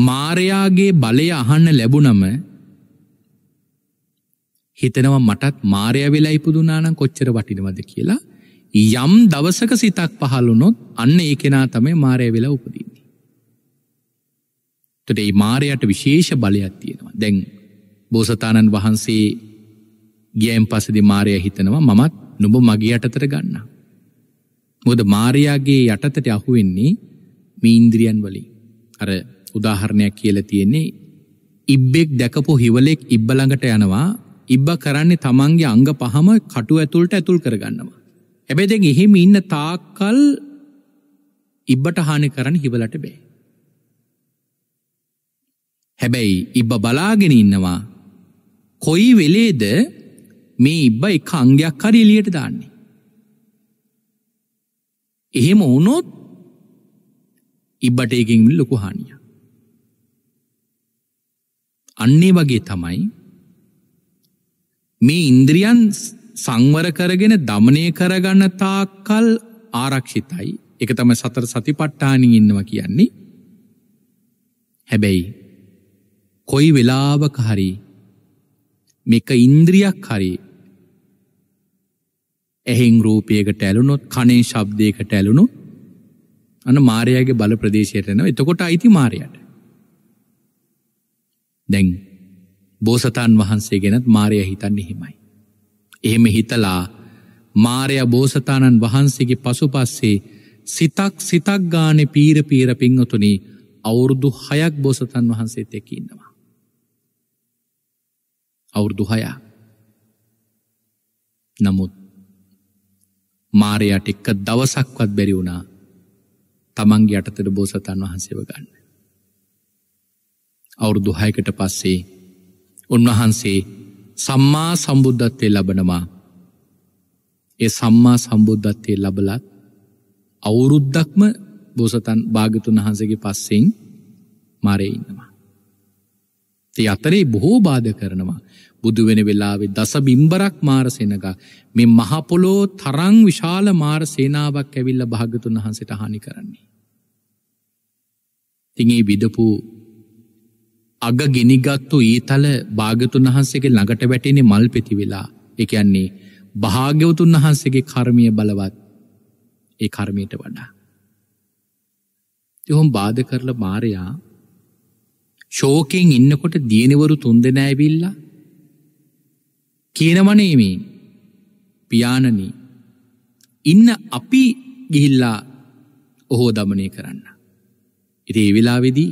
මාරයාගේ බලය අහන්න ලැබුනම හිතනවා මටත් මාරය වෙලා ඉපදුනානම් කොච්චර වටිනවද කියලා යම් දවසක සිතක් පහළුනොත් අන්න ඒ කෙනා තමයි මාරය වෙලා උපදීදී. තොටේ මාරයට විශේෂ බලයක් තියෙනවා දැන් බෝසතාණන් වහන්සේ ගියම් පසදි මාරය හිතනවා මමත් නොබ මගේ යටතර ගන්න. මොද මාරයාගේ යටතට අහුවෙන්නේ මීන්ද්‍රියන් වලින් අර උදාහරණයක් කියල තියෙන්නේ ඉබ්බෙක් දැකපු හිවලෙක් ඉබ්බලඟට යනවා ඉබ්බ කරන්නේ තමන්ගේ අංග පහම කටු ඇතුළට ඇතුල් කරගන්නවා. හැබැයි දැන් එහෙම ඉන්න තාක්කල් ඉබ්බට හානි කරන්න හිවලට බෑ. හැබැයි ඉබ්බ බලාගෙන ඉන්නවා කොයි වෙලේද මේ ඉබ්බ එක අංගයක් හරි එළියට දාන්නේ. එහෙම වුණොත් ඉබ්බට ඒකින් ලොකු හානියක්. අන්නේ වගේ තමයි මේ ඉන්ද්‍රියන් සංවර කරගෙන දමනය කරගන්න තාකල් ආරක්ෂිතයි එක තම සතර සති පට්ටානින් ඉන්නවා කියන්නේ හැබැයි කොයි වෙලාවක හරි මේක ඉන්ද්‍රියක් හරි එහෙන් රූපයකට ඇලුනොත් කනේ ශබ්දයකට ඇලුණු අන මාරයාගේ බල ප්‍රදේශයට එනවා එතකොට අයිති මාරයට දැන් බෝසතාන් වහන්සේ ගැනත් මාරය හිතන්න එහෙමයි. එහෙම හිතලා මාරය බෝසතාණන් වහන්සේගේ පසු පස්සේ සිතක් සිතක් ගානෙ පීර පීර පිංහතුනි අවුරුදු හයක් බෝසතන් වහන්සේ තෙක ඉන්නවා. අවුරුදු හයා නමුත් මාරයට එක්ක දවසක්වත් බැරි වුණා තමන්ගේ යටතට බෝසතන් වහන්සේව ගන්න. අවුරුදු හයකට පස්සේ උන්වහන්සේ සම්මා සම්බුද්ධත්වය ලබනවා ඒ සම්මා සම්බුද්ධත්වය ලබලත් අවුරුද්දක්ම බෝසතන් භාගතුන් වහන්සගේ පස්සෙන් මරය ඉන්නවා. ති අතරේ බොහෝ බාධ කරනවා බුදුවෙන වෙලාවෙ දස බිම්බරක් මාරසෙනක මෙ මහපොලෝ තරං විශාල මාර සේනාවක් ඇවිල්ල භාගතුන් වහන්සට හානි කරන්නේ. තිගේ විදපු අග ගිනිගත්තු ඊතල භාගතුන් වහන්සේගේ ළඟට වැටෙන මල් පෙති වෙලා එකයන්නේ භාග්‍යවතුන් වහන්සේගේ කර්මය බලවත් ඒ කර්මයට වඩා. යොහොම් බාධ කරල මාරයා ශෝකයෙන් ඉන්නකොට දියනිවරු තුන් දෙනෑවිල්ලා කියනවනේමේ පියානන ඉන්න අපි ගිහිල්ලා ඔහෝ දමනය කරන්න. ඉති ඒ වෙලාවෙදී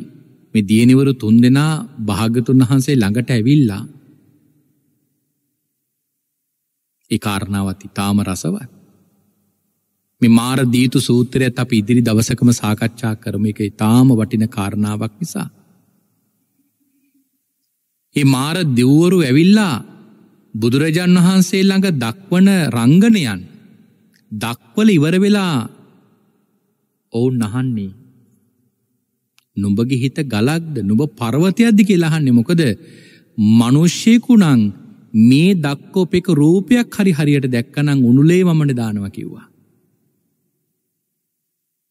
මේ දියනිවරු තුන් දෙනා භාගතුන් වහන්සේ ළඟට ඇවිල්ලා ඒ කාරණාවත් ඉතාම රසවත්. මේ මාර දීතු සූත්‍රයත් අපි ඉදිරි දවසකම සාකච්ඡා කරම එක ඉතාම වටින කාරණාවක් නිසා. ඒ මාර දෙව්වරු ඇවිල්ලා බුදුරජන් වහන්සේ ළඟ දක්වන රංගනයන් දක්වල ඉවර වෙලා ඔවුන් නහන්නේ නුඹගේ හිත ගලක්ද නුඹ පර්වතයක්ද කියලා අහන්නේ මොකද මිනිස්සෙකු නම් මේ දක්කොපෙක රූපයක් හරි හරියට දැක්කනම් උණුලේ වමන දානවා කිව්වා.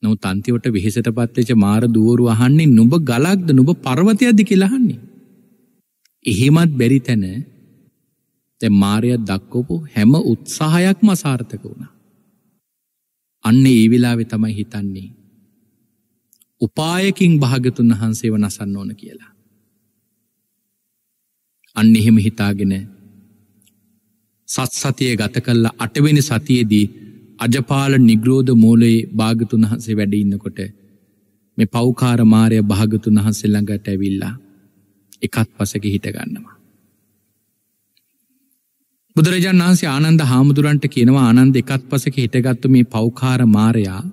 නමුත් අන්තිමට වෙහෙසටපත් වෙච්ච මාර දුවරු අහන්නේ නුඹ ගලක්ද නුඹ පර්වතයක්ද කියලා අහන්නේ. එහෙමත් බැරි තැන දැන් මාරයා දක්වපු හැම උත්සාහයක්ම අසාර්ථක වුණා. අන්න ඒ වෙලාවේ තමයි හිතන්නේ උපායකින් භාගතුන් වහන්සේව නසන්න ඕන කියලා. අන්න එහෙම හිතාගෙන සත් සතිය ගත කල්ල අටවෙනි සතියේදී අජපාල නිග්‍රෝධ මූලයේ භාගතුන් වහන්සේ වැඩ ඉන්නකොට මේ පෞකාර මාරය භාගතුන් වහන්සේ ළඟට ඇවිල්ලා එකත් පසක හිට ගන්නවා. බුදුරජාණන් වහන්සේ ආනන්ද හාමුදුරන්ට කියනවා ආනන්ද එකත් පසක හිටගත්තු මේ පෞකාර මාරයා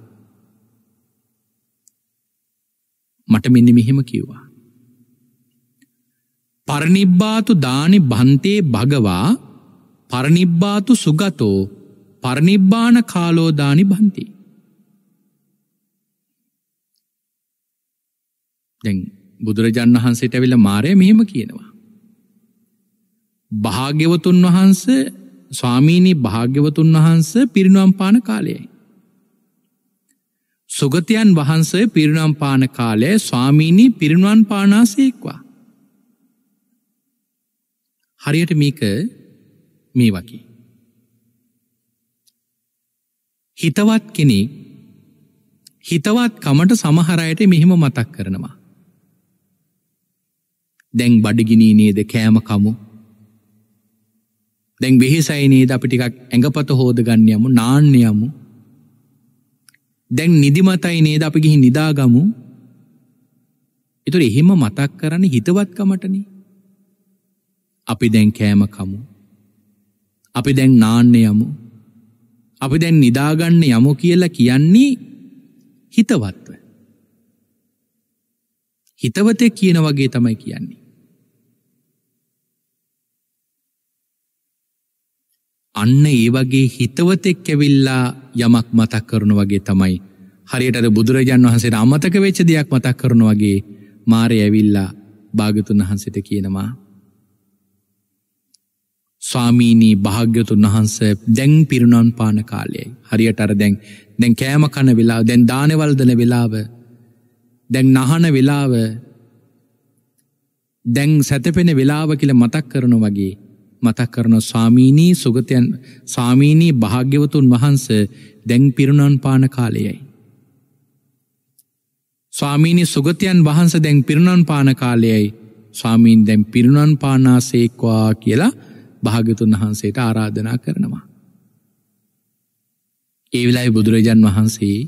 මට මෙන්න මෙහෙම කිව්වා. පරනිබ්බාතු දානි බන්තේ භගවා පරනිබ්බාතු සුගතෝ පරනිබ්බාන කාලෝදානි බන්ති. දැන් බුදුරජාණන් වහන්සේට ඇවිල මාරය මෙහෙම කියනවා. භාග්‍යවතුන් වහන්ස ස්වාමීණී භාග්‍යවතුන් වහන්ස පිරිනුවම් පාන කාලයයි. සුගතයන් වහන්සේ පිරිනම් පාන කාලය ස්වාමීණී පිරිණුවන් පානාසයෙක්වා. හරියට මේක මේ වකි. හිතවත් කෙනෙ හිතවත් කමට සමහරයට මෙහෙම මතක් කරනවා. දැන් බඩගිනී නේද කෑමකමු දැන් බෙහිසයි නේද අපි ටිකක් ඇඟපත හෝදගන්න යමු නාන්න යමු දැන් නිදිමතයි නේද අපි ගිහින් නිදාගමු. ඒතර එහෙම මතක් කරන්නේ හිතවත්කමටනේ. අපි දැන් කෑම කමු. අපි දැන් නාන්න යමු. අපි දැන් නිදාගන්න යමු කියලා කියන්නේ හිතවත්ව. හිතවතෙක් කියන වගේ තමයි කියන්නේ. අන්න ඒ වගේ හිතවතෙක් කැවිල්ලා යමක් මතක් කරන වගේ තමයි. හරියට බුදුරජන් වහන්සේ අමතක වෙච්ච දෙයක් මතක් කරන වගේ මාරය ඇවිල්ලා භාගතුන් වහන්සට කියනවා. ස්වාමීනී භාග්‍යතුන් වහන්ස දැන් පිරුණන් පාන කාලයයි. හරියට අර දැන් දැන් කෑම කන වෙලා දැන් දානවල්දන වෙලාව දැන් නහන වෙලාව දැන් සැතපෙන වෙලාව කියල මතක් කරන වගේ මතක් කරන ස්වාමීනී සුගතයන් ස්වාමීනී භාග්‍යවතුන් වහන්ස දැන් පිරුණන් පාන කාලයයි. ස්වාමීනි සුගතයන් වහන්ස දැන් පිරුණන් පාන කාලයයි ස්වාමීන් දැන් පිරුණන් පානාසේක්වා කියලා භාගතුන් වහන්සේට ආරාධනා කරනවා. ඒ වෙලායි බුදුරජන් වහන්සේ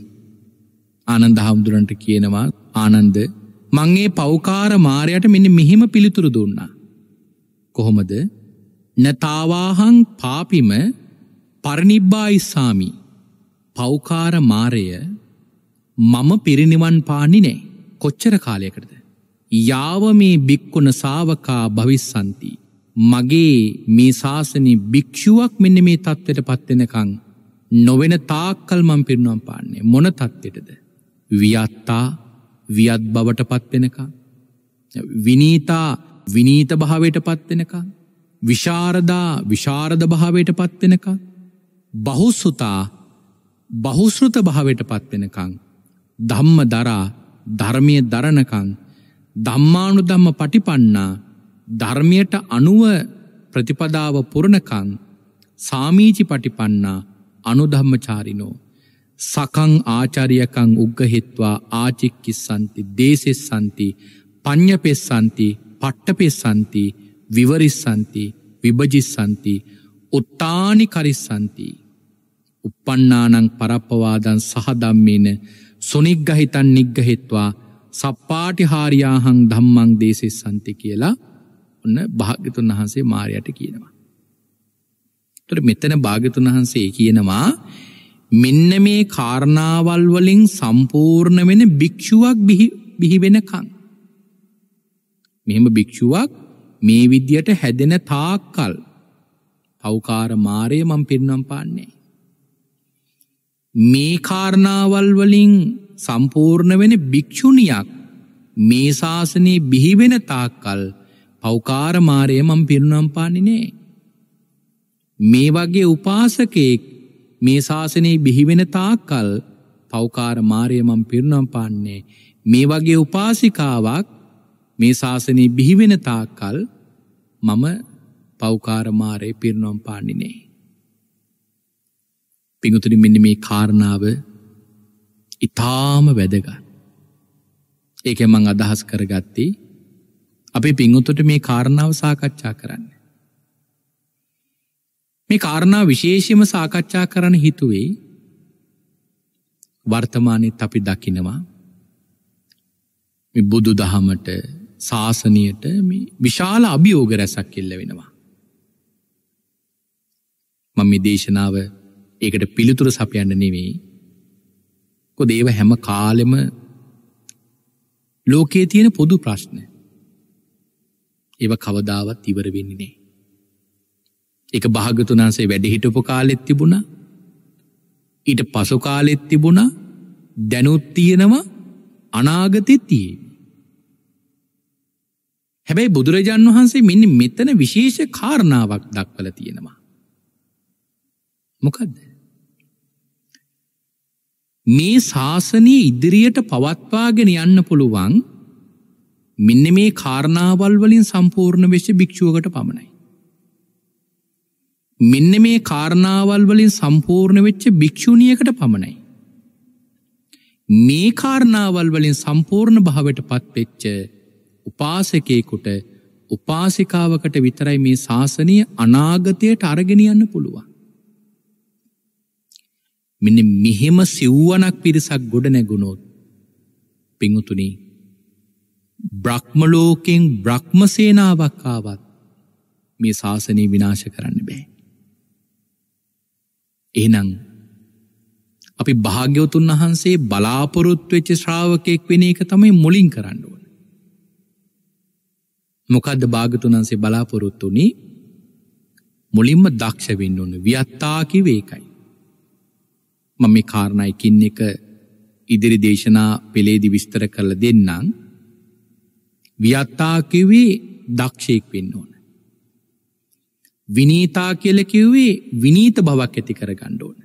ආනන්ද හාමුදුරන්ට කියනවා ආනන්ද මංගේ පෞකාර මාරයට මෙන්න මෙහෙම පිළිතුරු දුන්නා. කොහොමද නතාවාහං පාපිම පරණිබ්බායිස්සාමි පෞකාර මාරය මම පිරිනිවන් පාන්නේ නෑ කොච්චර කාලයකටද යාව මේ බික්කුණ සාවකා භවිස්සන්ති මගේ මේ ශාසනි භික්ෂුවක් මෙන්න මේ තත්ත්වයට පත්වෙනකං නොවෙන තාක්කල් මං පිරිනුවම් පාන්නේ මොන තත්ත්වයටද වියත්තා වියත් බවට පත්වෙනකං විනීතා විනීත භාවයට පත්වෙනකං විශාරදා විශාරධ භාවයට පත්වෙනකං බහුස්සුතා බහුස්ෘත භාවයට පත්වෙනකං ධම්ම දරා ධර්මය දරණකං ධම්මානු දම්ම පටිපන්නා ධර්මයට අනුව ප්‍රතිපදාව පුරණකං සාමීචි පටිපන්නා අනුධම්මචාරිනෝ සකං ආචාරියකං උග්ගහිත්වා ආචික්කිස් සන්ති දේශෙස් සන්ති පඤ්ඥපෙස් සන්ති පට්ටපෙස් සන්තිී විවරිස්සන්ති විභජිස්සන්ති උත්තානි කරිස්සන්ති උපපන්නානං පරප්පවාදන් සහදම්මේන සොනිග්ගහිතන් නිග්ගහෙත්වා සප්පාටිහාරියාහං ධම්මං දේශෙස් සන්ති කියලා ඔන්න භාග්‍යතුන් වහන්සේ මාරයට කියනවා. තුර මෙතන භාගතුන් වහන්සේ කියනවා මෙන්න මේ කාරණාවල් වලින් සම්පූර්ණ වෙන භික්‍ෂුවක් බිහිවෙනකං. මෙහෙම භික්‍ෂුවක් මේ විද්‍යට හැදෙන තාක්කල් පෞකාර මාරය මම පිරිනම් පාන්නේ. මේ කාරණාවල් වලින් සම්පූර්ණ වෙන භික්‍ෂුණියක් මේ ශාසනයේ බිහිවෙන තාක්කල් පෞකාර මාරය මම පිරිනම් පානිනේ. මේ වගේ උපාසකයෙක් මේ ශාසනයේ බිහිවෙන තාක්කල් පෞකාර මාරය මම පිරිනම් පාන්නේ. මේ වගේ උපාසිකාවක් මේ ශාසනය බිහිවෙන තාක්කල් මම පෞකාරමාරය පිරණොම් පාණිනේ. පිඟුතුනි මෙන්න මේ කාරණාව ඉතාම වැදගත්. ඒක මං අදහස් කරගත්තේ අපේ පිංගුතුට මේ කාරණාව සාකච්ඡා කරන්න. මේ කාරණා විශේෂම සාකච්ඡා කරන හිතුවේ වර්තමානයත් අපි දකිනවා බුදු දහමට ශාසනයට මේ විශාල අභියෝග රැසක් කෙල්ල වෙනවා. මම මේ දේශනාව ඒකට පිළිතුර සපයන්න නෙවෙයි. කො දේව හැම කාලෙම ලෝකයේ තියෙන පොදු ප්‍රශ්න. ඒව කවදාවත් ඉවර වෙන්නේ නෑ. එක භාගතුන් වහන්සේ වැඩ හිටපු කාලෙත් තිබුණා. ඊට පසු කාලෙත් තිබුණා. දැනුත් තියෙනවා අනාගතෙත් තියෙනවා. හැබැයි බුදුරජාන් වහන්සේ මෙන්න මෙතන විශේෂ කාරණාවක් දක්වල තියෙනවා. මොකදද. මේ ශාසනය ඉදිරියට පවත්වාගෙන යන්න පුළුවන් මෙන්න මේ කාරණාවල් වලින් සම්පූර්ණ වෙච්ච භික්‍ෂුවකට පමණයි. මෙන්න මේ කාරණාවල් වලින් සම්පූර්ණ වෙච්ච භික්‍ෂූණියකට පමණයි. මේ කාරණාවල් වලින් සම්පූර්ණ භාවට පත්වෙච්ච උපාසකයකුට උපාසිකාවකට විතරයි මේ ශාසනය අනාගතයට අරගෙනියන්න පුළුවන්. මෙන්න මෙහෙම සිව්ුවනක් පිරිසක් ගොඩ නැගුණොත් පිංහතුනි බ්‍රහ්මලෝකෙන් බ්‍රහ්ම සේනාවක්කාවත් මේ ශාසනය විනාශ කරන්න බෑ. එනං අපි භාග්‍යවතුන් වහන්සේ බලාපොරොත්තු වෙච්ච ශ්‍රාවකයෙක් වෙන එක තමයි මුලින් කරන්න මොකක්ද භාගතුනන්සේ බලාපොරොත්තුනි මුලින්ම දක්ෂවෙන්න ඕන ව්‍යත්තාකි වේකයි. මම මේ කාරණයකින් එක ඉදිරි දේශනා පෙළේදි විස්තර කරල දෙන්නම් ව්‍යත්තාකිවේ දක්ෂයෙක් වෙන්න ඕන. විනීතා කියල කිව්වේ විනීත බවක් ඇති කර ගණ්ඩ ඕන.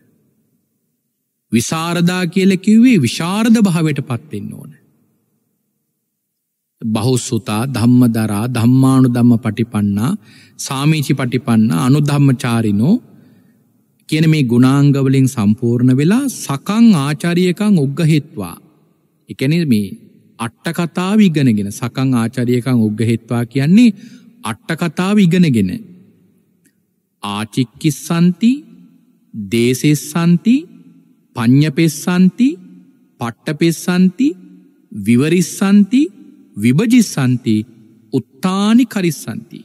විසාරදා කියල කිව්වේ විශාරධ භාවට පත්වෙන්න ඕන. බහුස්සුතා ධම්මදරා ධම්මානු දම්ම පටිපන්නා සාමීචි පටිපන්න අනුධම්මචාරිනෝ කියන මේ ගුණාංගවලින් සම්පූර්ණ වෙලා සකං ආචාරියකං උග්ගහෙත්වා. එකන මේ අට්ටකතාව ඉගෙනගෙන සකං ආචරියකං උග්ගහෙත්වා කියන්නේ අට්ටකතාව ඉගෙනගෙන. ආචික්කිස්සන්ති දේසෙස්සන්ති පඤ්ඥපෙස්සන්ති පට්ටපෙස්සන්ති විවරිස්සන්ති විභජිස්සන්ති උත්තානි කරිස්සන්ති.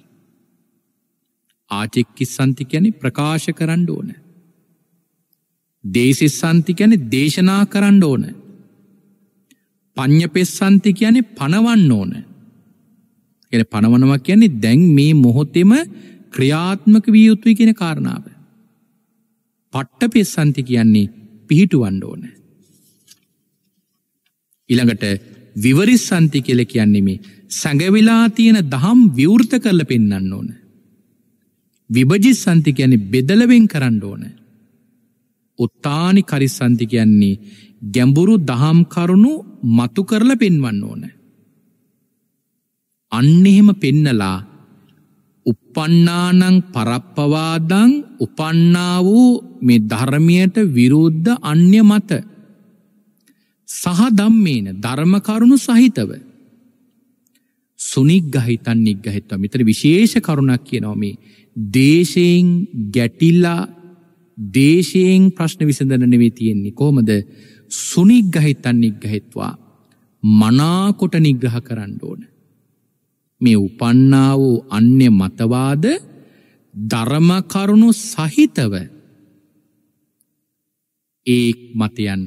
ආචෙක්කිස්සන්ති ගැන ප්‍රකාශ කරන්න ඕන. දේශිස්සන්ති ගැන දේශනා කරන්න ඕන. පං්ඥපෙස්සන්ති කියන පණවන්න ඕන. එන පණවනවක් කියන්නේ දැන් මේ මොහොතෙම ක්‍රියාත්මක විය යුතුයි කියෙන කාරණාව. පට්ට පෙස්සන්ති කියන්නේ පිහිටුවන්න ඕන. ඉළඟට විවරිස්සන්ති කියල කියන්නේ මේ සැඟවිලා තියෙන දහම් විවෘත කරල පෙන්න්න ඕන. විභජිස් සන්ති කියන්නේ බෙදලවෙන් කරන්න ඕන. උත්තානි කරිස් සන්ති කියන්නේ ගැඹුරු දහම් කරුණු මතු කරල පෙන්වන්න ඕන. අන්න එහෙම පෙන්නලා උපන්නානං පරප්පවාදං උපන්නා වූ මේ ධර්මයට විරුද්ධ අන්‍ය මත සහ ධම්මේන ධර්ම කරුණු සහිතව සුනිග්ගහිතන් නිග්ගහිත්වා මෙතන විශේෂ කරුණක් කියනවා මේ දේශයෙන් ගැටිලා දේශයෙන් ප්‍රශ්න විසඳන නෙවෙයි තියෙන්නේ කොහොමද සුනිග්ගහිතන් නිග්ගහිත්වා මනාකොට නිග්‍රහ කරන්න ඕන මේ උපන්නා වූ අන්‍ය මතවාද ධර්ම කරුණු සහිතව ඒ මතයන්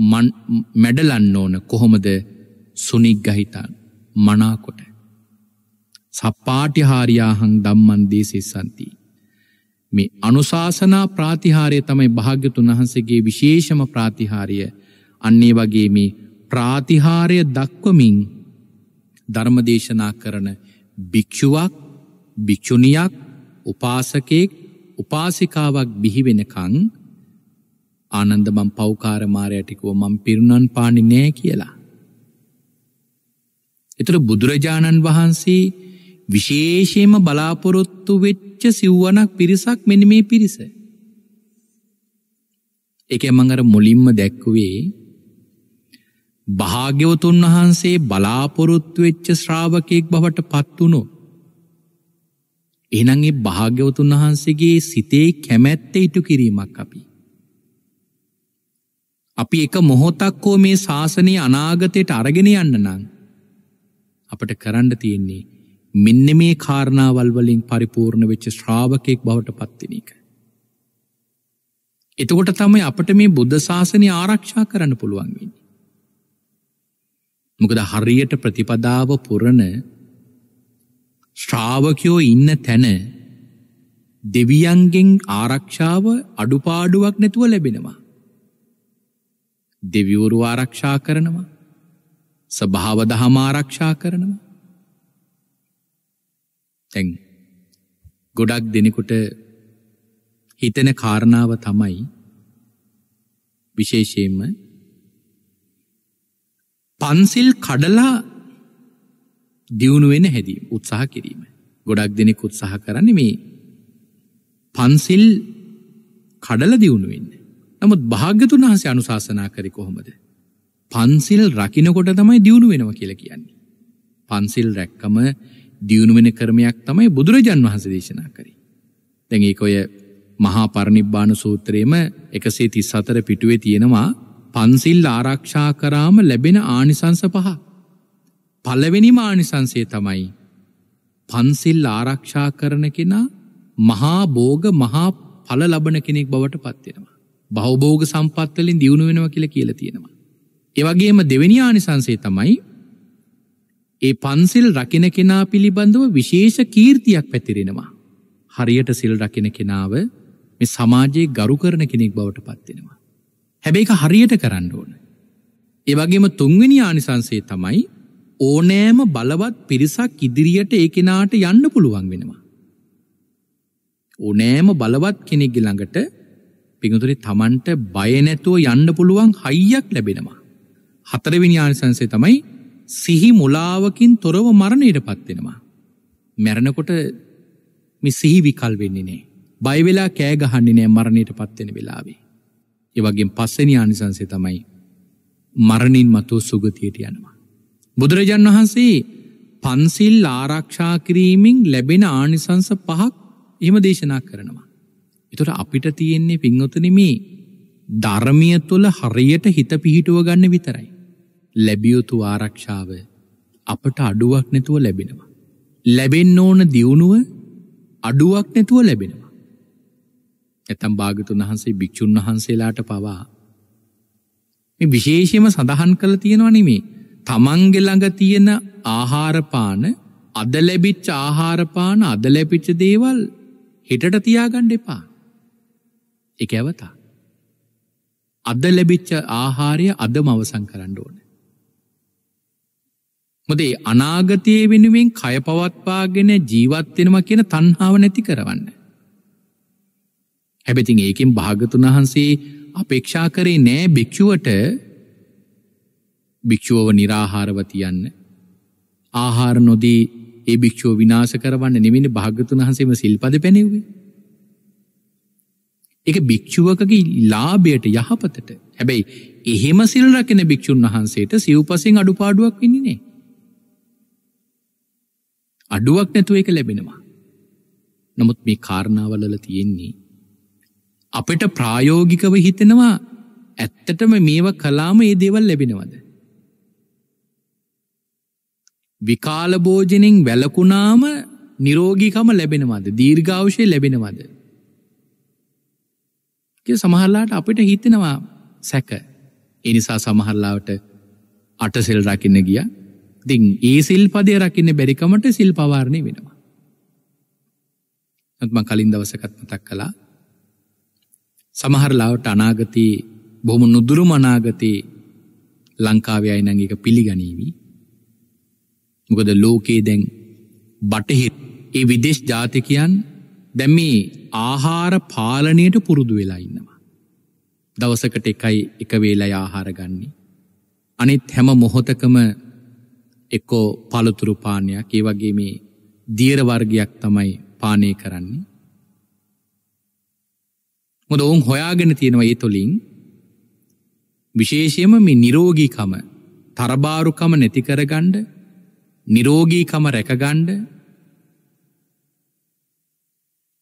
මැඩලන්න ඕන කොහොමද සුනිග්ගහිතාන් මනාකොට. සප්පාටි හාරියාහං දම්මන්දී සිස්සන්තිී. මේ අනුශාසනා ප්‍රාතිහාරය තමයි භාග්‍යතුන් වහන්සගේ විශේෂම ප්‍රාතිහාරය අන්නේ වගේ මේ ප්‍රාතිහාරය දක්වමින් ධර්මදේශනා කරන භික්‍ෂුවක් භික්‍ෂුණියක් උපාසකයෙක් උපාසිකාවක් බිහිවෙනකං ආනන්ද මං පෞකාර මාරයටිකෝ මං පිරුණන් පාණි නෑ කියලා. එතර බුදුරජාණන් වහන්සේ විශේෂයම බලාපොරොත්තු වෙච්ච සිව්ුවනක් පිරිසක් මෙන මේ පිරිස. එක මඟර මුලින්ම දැක්කුවේ භාග්‍යවතුන් වහන්සේ බලාපොරොත්තු වෙච්ච ශ්‍රාවකයෙක් බවට පත්වුණු. එනගේ භාග්‍යවතුන් වහන්සේගේ සිතේ කැමැත්ත ඉටු කිරීමක් අපි. අපි එක මොහොතක්කෝ මේ ශාසනය අනාගතයට අරගෙන යන්න නං. අපට කරන්න තියෙන්නේ මෙන්න මේ කාරණාවල්වලින් පරිපූර්ණ වෙච්ච ශ්‍රාවකයෙක් බවට පත්තිනක. එතකොට තමයි අපට මේ බුද්ධ ශාසනය ආරක්ෂා කරන්න පුළුවන් වෙන්න. මොකද හරියට ප්‍රතිපදාව පුරණ ශ්‍රාවකයෝ ඉන්න තැන දෙවියන්ගෙන් ආරක්ෂාව අඩුපාඩුවක් නැතුව ලැබෙනවා. දෙවිවරු ආරක්ෂා කරනවා සභාව දහම ආරක්ෂා කරනවා තැන් ගොඩක් දෙනෙකුට හිතෙන කාරණාව තමයි විශේෂයෙන්ම පන්සිල් කඩලා දියුණුවෙන හැදී උත්සාහ කිරීම ගොඩක් දෙනෙක් උත්සාහ කරන්න මේ පන්සිල් කඩල දියුණුවෙන්න නමුත් භාග්‍යතුන් වහන්සේ අනුශාසනා කරි කොහොමද. පන්සිල් රකිනකොට තමයි දියුණු වෙනව කියලා කියන්නේ. පන්සිල් රැක්කම දියුණුවෙන කරමයක් තමයි බුදුරජන් වහන්ස දේශනා කරි. දැන් ඒක ඔය මහා පරණිබ්බාන සූත්‍රයේම 134 පිටුවේ තියෙනවා පන්සිල් ආරක්ෂා කරාම ලැබෙන ආනිසංස පහ. පළවෙනිම ආනිසංසය තමයි පන්සිල් ආරක්ෂා කරන කෙනා මහා භෝග මහා ඵල ලබන කෙනෙක් බවට පත් වෙනවා. බහෝභෝග සම්පත්වලින් දියුණු වෙනවා කියලා කියලා තියෙනවා. ඒවගේම දෙවෙනි ආනිසංසය තමයි ඒ පන්සිල් රකින කෙනා පිළිබඳව විශේෂ කීර්තියක් පැතිරෙනවා. හරියට සිල් රකින කෙනාව මේ සමාජයේ ගරු කරන කෙනෙක් බවට පත්වෙනවා. හැබැයි එක හරියට කරන්න ඕන. ඒවගේම තුන්වෙනි ආනිසංසය තමයි ඕනෑම බලවත් පිරිසක් ඉදිරියට ඒ කෙනාට යන්න පුළුවන් වෙනවා. ඕනෑම බලවත් කෙනෙක්ගෙ ළඟට පිඟුතුනි Tamanට බය නැතුව යන්න පුළුවන් හයියක් ලැබෙනවා. හතරවෙනි ආනිසංසය තමයි සිහි මුලාවකින් තොරව මරණයටපත් වෙනවා. මැරෙනකොට මේ සිහි විකල් වෙන්නේ නැහැ. බය වෙලා කෑ ගහන්නේ නැහැ මරණයටපත් වෙන වෙලාවේ. ඒ වගේම පස්වෙනි ආනිසංසය තමයි මරණින් මතු සුගතියට යනවා. බුදුරජාන් වහන්සේ පන්සිල් ආරක්ෂා කිරීමෙන් ලැබෙන ආනිසංස පහක් එහෙම දේශනා කරනවා. එතොට අපිට තියෙන්නේ පින්වතුනි මේ ධර්මය තුළ හරියට හිත පිහිටුව ගන්න විතරයි. ලැබියුතු ආරක්ෂාව අපට අඩුවක් නැතුව ලැබෙනවා. ලැබෙන්න ඕන දියුණුව අඩුවක් නැතුව ලැබෙනවා. ඇතම් භාගතුන් වහන්සේ භික්‍ෂූන් වහන්සේලාට පවා. මේ විශේෂයම සඳහන් කළ තියෙනවා නෙමේ තමන්ගෙළඟ තියෙන ආහාරපාන අද ලැබිච්ච ආහාරපාන අද ලැබිච්ච දේවල් හෙටට තියාගන්න එපා. එක ඇවතා. අද ලැබිච්ච ආහාරය අදම අවසං කරන්න ඕන. මොදේ අනාගතය වෙනුවෙන් කය පවත්වාගෙන ජීවත්වෙනම කියන තන්හාාව නැති කරවන්න. හැබැතින් ඒකෙන් භාගතුන් වහන්සේ අපේක්ෂා කරේ නෑ භික්‍ෂුවට භික්‍ෂුවව නිරාහාරව තියන්න ආහාර නොදී ඒ භික්‍ෂුව විනාශ කරවන්න නෙමෙන භාගතුන් වහන්සේම සිල්පද පැනෙවේ එක භික්‍ෂුවකගේ ලාභයට යහපතට හැබැයි එහෙම සිල්රකෙන භික්‍ෂූන් වහන්සේට සිව්පසින් අඩුපාඩුවක් වෙනිනේ. අඩුවක් නැතුව එක ලැබෙනවා. නමුත් මේ කාරණාවලල තියෙන්නේ. අපට ප්‍රායෝගිකව හිතෙනවා ඇත්තටම මේව කලාම ඒ දේවල් ලැබෙනවද. විකාලභෝජනෙන් වැලකුණාම නිරෝගිකම ලැබෙනවද දීර්ඝාවශය ලැබෙනවද කිය සමහරලාට අපිට හිතෙනවා සැක එනිසා සමහරලාවට අටසෙල් රකින්න ගිය දිං ඒ සිල් පදය රකින්න බැරිකමට සිල් පවාරණය වෙනවා. නත්ම කලින් දවසකත් මතක් කලා සමහරලාවට අනාගතයේ බොහොම නුදුරු මනාගතයේ ලංකාවේ අයිනංගේක පිළිගනීවී මොකද ලෝකයේ දැන් බටහිත් ඒ විදේශ ජාතිකයන් දැ මේ ආහාර පාලනයට පුරුදු වෙලා ඉන්නවා. දවසකට එකයි එක වේලා ආහාරගන්නේ. අනෙත් හැම මොහොතකම එක්කෝ පළතුරු පානයක් ඒ වගේ මේ දියරවර්ගයක් තමයි පානය කරන්නේ. මොද ඔවුන් හොයාගෙන තියෙනවා ඒ තුළින් විශේෂයම මේ නිරෝගීකම තරබාරුකම නැතිකරගණ්ඩ නිරෝගීකම රැකගණ්ඩ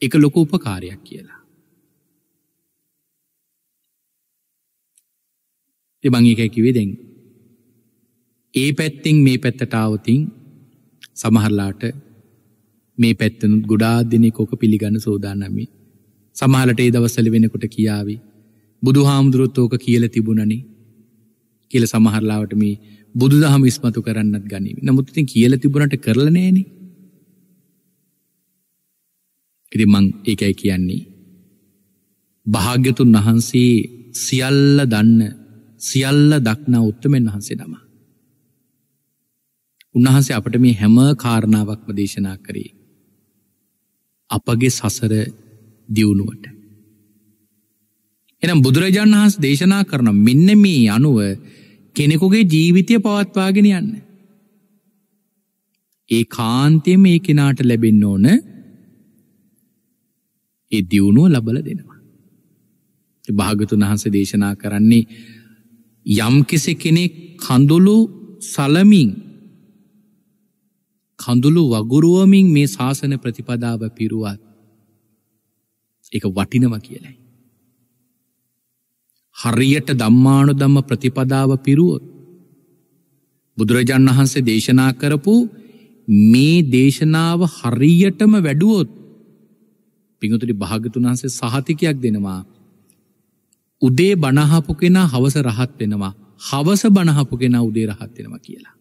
එක ලොක උපකාරයක් කියලා. එබං එකයි කිවේ දැන්. ඒ පැත්තෙන් මේ පැත්තටාවතින් සමහරලාට මේ පැත්තනුත් ගොඩා දෙනෙකොක පිළිගන්න සෝදානමි සමහලට ඒ දවස්සල වෙනකොට කියාවි බුදු හාමුදුරුවත්තෝක කියල තිබුණනි කියල සමහරලාවට මේ බුදු දහම ඉස්මතු කරන්නත් ගනිී නමුත්තින් කියල තිබුණට කරලනෑනේ ඉති මං ඒකයි කියන්නේ. භාග්‍යතුන් වහන්සේ සියල්ල දන්න සියල්ල දක්නා උත්තමෙන් වහන්සේ නම. උන්වහන්සේ අපට මේ හැම කාරණාවක්ම දේශනා කරේ. අපගේ සසර දියුණුවට. එනම් බුදුරජාණන් වහන්ස දේශනා කරන මෙන්න මේ අනුව කෙනෙකුගේ ජීවිතය පවත්වාගෙන යන්න. ඒ කාන්තයම ඒ කෙනාට ලැබෙන්න ඕන ඒ දියුණුව ලබල දෙනවා. භාගතුන් වහන්සේ දේශනා කරන්නේ යම් කෙසෙ කෙනෙක් කඳුළු සලමින් කඳුළු වගුරුවමින් මේ ශාසන ප්‍රතිපදාව පිරුවත් එක වටිනව කියලයි. හරියට දම්මානු දම්ම ප්‍රතිපදාව පිරුවොත්. බුදුරජන් වහන්සේ දේශනා කරපු මේ දේශනාව හරියටම වැඩුවොත් පිඟුතුනි භාග්‍යතුන් වහන්සේ සහතිකයක් දෙනවා. උදේ බණහපු කෙනා හවස රහත් වෙනවා. හවස බණහපු කෙනා උදේ රහත් වෙනවා කියලා.